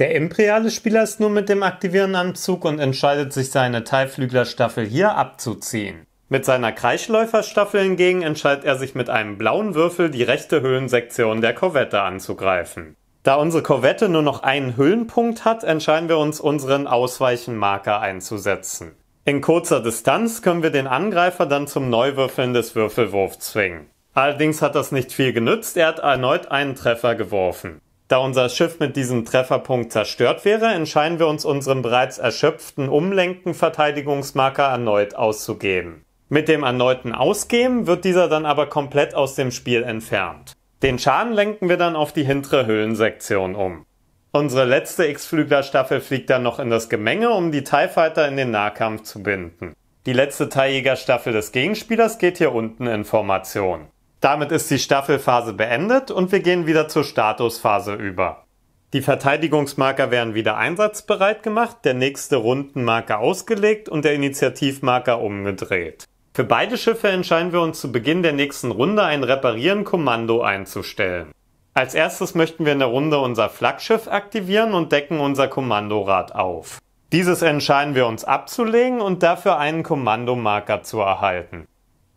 Der imperiale Spieler ist nur mit dem aktivieren am Zug und entscheidet sich, seine Teilflüglerstaffel hier abzuziehen. Mit seiner Kreischläuferstaffel hingegen entscheidet er sich mit einem blauen Würfel die rechte Höhlensektion der Korvette anzugreifen. Da unsere Korvette nur noch einen Höhenpunkt hat, entscheiden wir uns, unseren Ausweichenmarker einzusetzen. In kurzer Distanz können wir den Angreifer dann zum Neuwürfeln des Würfelwurfs zwingen. Allerdings hat das nicht viel genützt, er hat erneut einen Treffer geworfen. Da unser Schiff mit diesem Trefferpunkt zerstört wäre, entscheiden wir uns, unseren bereits erschöpften Umlenken-Verteidigungsmarker erneut auszugeben. Mit dem erneuten Ausgeben wird dieser dann aber komplett aus dem Spiel entfernt. Den Schaden lenken wir dann auf die hintere Höhlensektion um. Unsere letzte X-Flügler-Staffel fliegt dann noch in das Gemenge, um die TIE Fighter in den Nahkampf zu binden. Die letzte TIE-Jäger-Staffel des Gegenspielers geht hier unten in Formation. Damit ist die Staffelphase beendet und wir gehen wieder zur Statusphase über. Die Verteidigungsmarker werden wieder einsatzbereit gemacht, der nächste Rundenmarker ausgelegt und der Initiativmarker umgedreht. Für beide Schiffe entscheiden wir uns zu Beginn der nächsten Runde ein Reparieren-Kommando einzustellen. Als erstes möchten wir in der Runde unser Flaggschiff aktivieren und decken unser Kommandorad auf. Dieses entscheiden wir uns abzulegen und dafür einen Kommandomarker zu erhalten.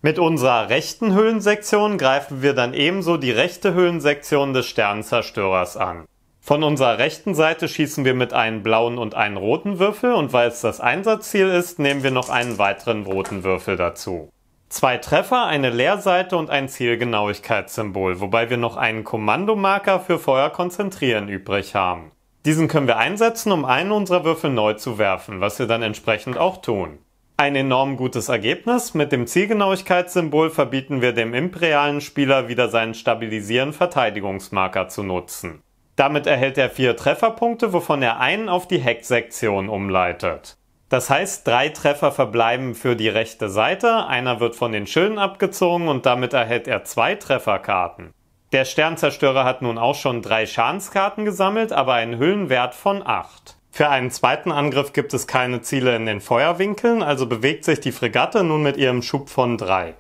Mit unserer rechten Höhlensektion greifen wir dann ebenso die rechte Höhlensektion des Sternzerstörers an. Von unserer rechten Seite schießen wir mit einem blauen und einem roten Würfel und weil es das Einsatzziel ist, nehmen wir noch einen weiteren roten Würfel dazu. Zwei Treffer, eine Leerseite und ein Zielgenauigkeitssymbol, wobei wir noch einen Kommandomarker für Feuer konzentrieren übrig haben. Diesen können wir einsetzen, um einen unserer Würfel neu zu werfen, was wir dann entsprechend auch tun. Ein enorm gutes Ergebnis. Mit dem Zielgenauigkeitssymbol verbieten wir dem imperialen Spieler wieder seinen stabilisieren Verteidigungsmarker zu nutzen. Damit erhält er vier Trefferpunkte, wovon er einen auf die Hecksektion umleitet. Das heißt, drei Treffer verbleiben für die rechte Seite, einer wird von den Schilden abgezogen und damit erhält er zwei Trefferkarten. Der Sternzerstörer hat nun auch schon drei Schadenskarten gesammelt, aber einen Hüllenwert von acht. Für einen zweiten Angriff gibt es keine Ziele in den Feuerwinkeln, also bewegt sich die Fregatte nun mit ihrem Schub von 3.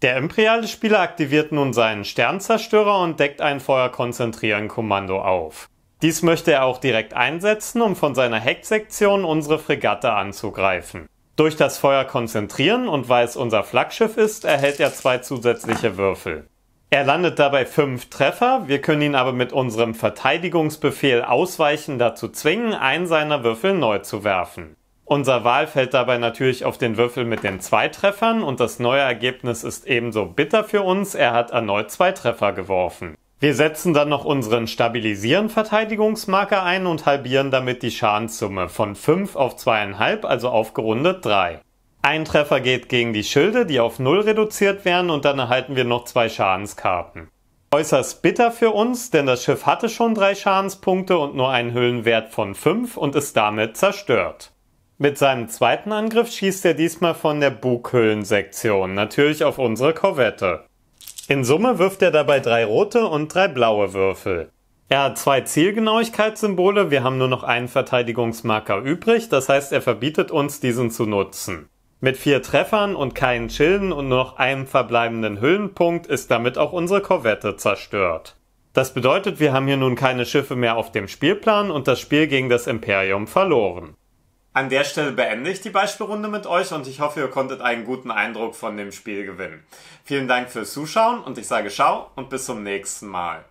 Der imperiale Spieler aktiviert nun seinen Sternzerstörer und deckt ein Feuerkonzentrieren-Kommando auf. Dies möchte er auch direkt einsetzen, um von seiner Hecksektion unsere Fregatte anzugreifen. Durch das Feuer konzentrieren und weil es unser Flaggschiff ist, erhält er zwei zusätzliche Würfel. Er landet dabei fünf Treffer. Wir können ihn aber mit unserem Verteidigungsbefehl ausweichen dazu zwingen, einen seiner Würfel neu zu werfen. Unser Wahl fällt dabei natürlich auf den Würfel mit den zwei Treffern und das neue Ergebnis ist ebenso bitter für uns. Er hat erneut zwei Treffer geworfen. Wir setzen dann noch unseren stabilisieren Verteidigungsmarker ein und halbieren damit die Schadenssumme von 5 auf 2,5, also aufgerundet 3. Ein Treffer geht gegen die Schilde, die auf 0 reduziert werden und dann erhalten wir noch zwei Schadenskarten. Äußerst bitter für uns, denn das Schiff hatte schon drei Schadenspunkte und nur einen Hüllenwert von 5 und ist damit zerstört. Mit seinem zweiten Angriff schießt er diesmal von der Bughüllensektion, natürlich auf unsere Korvette. In Summe wirft er dabei drei rote und drei blaue Würfel. Er hat zwei Zielgenauigkeitssymbole, wir haben nur noch einen Verteidigungsmarker übrig, das heißt er verbietet uns, diesen zu nutzen. Mit vier Treffern und keinen Schilden und nur noch einem verbleibenden Hüllenpunkt ist damit auch unsere Korvette zerstört. Das bedeutet, wir haben hier nun keine Schiffe mehr auf dem Spielplan und das Spiel gegen das Imperium verloren. An der Stelle beende ich die Beispielrunde mit euch und ich hoffe, ihr konntet einen guten Eindruck von dem Spiel gewinnen. Vielen Dank fürs Zuschauen und ich sage Ciao und bis zum nächsten Mal.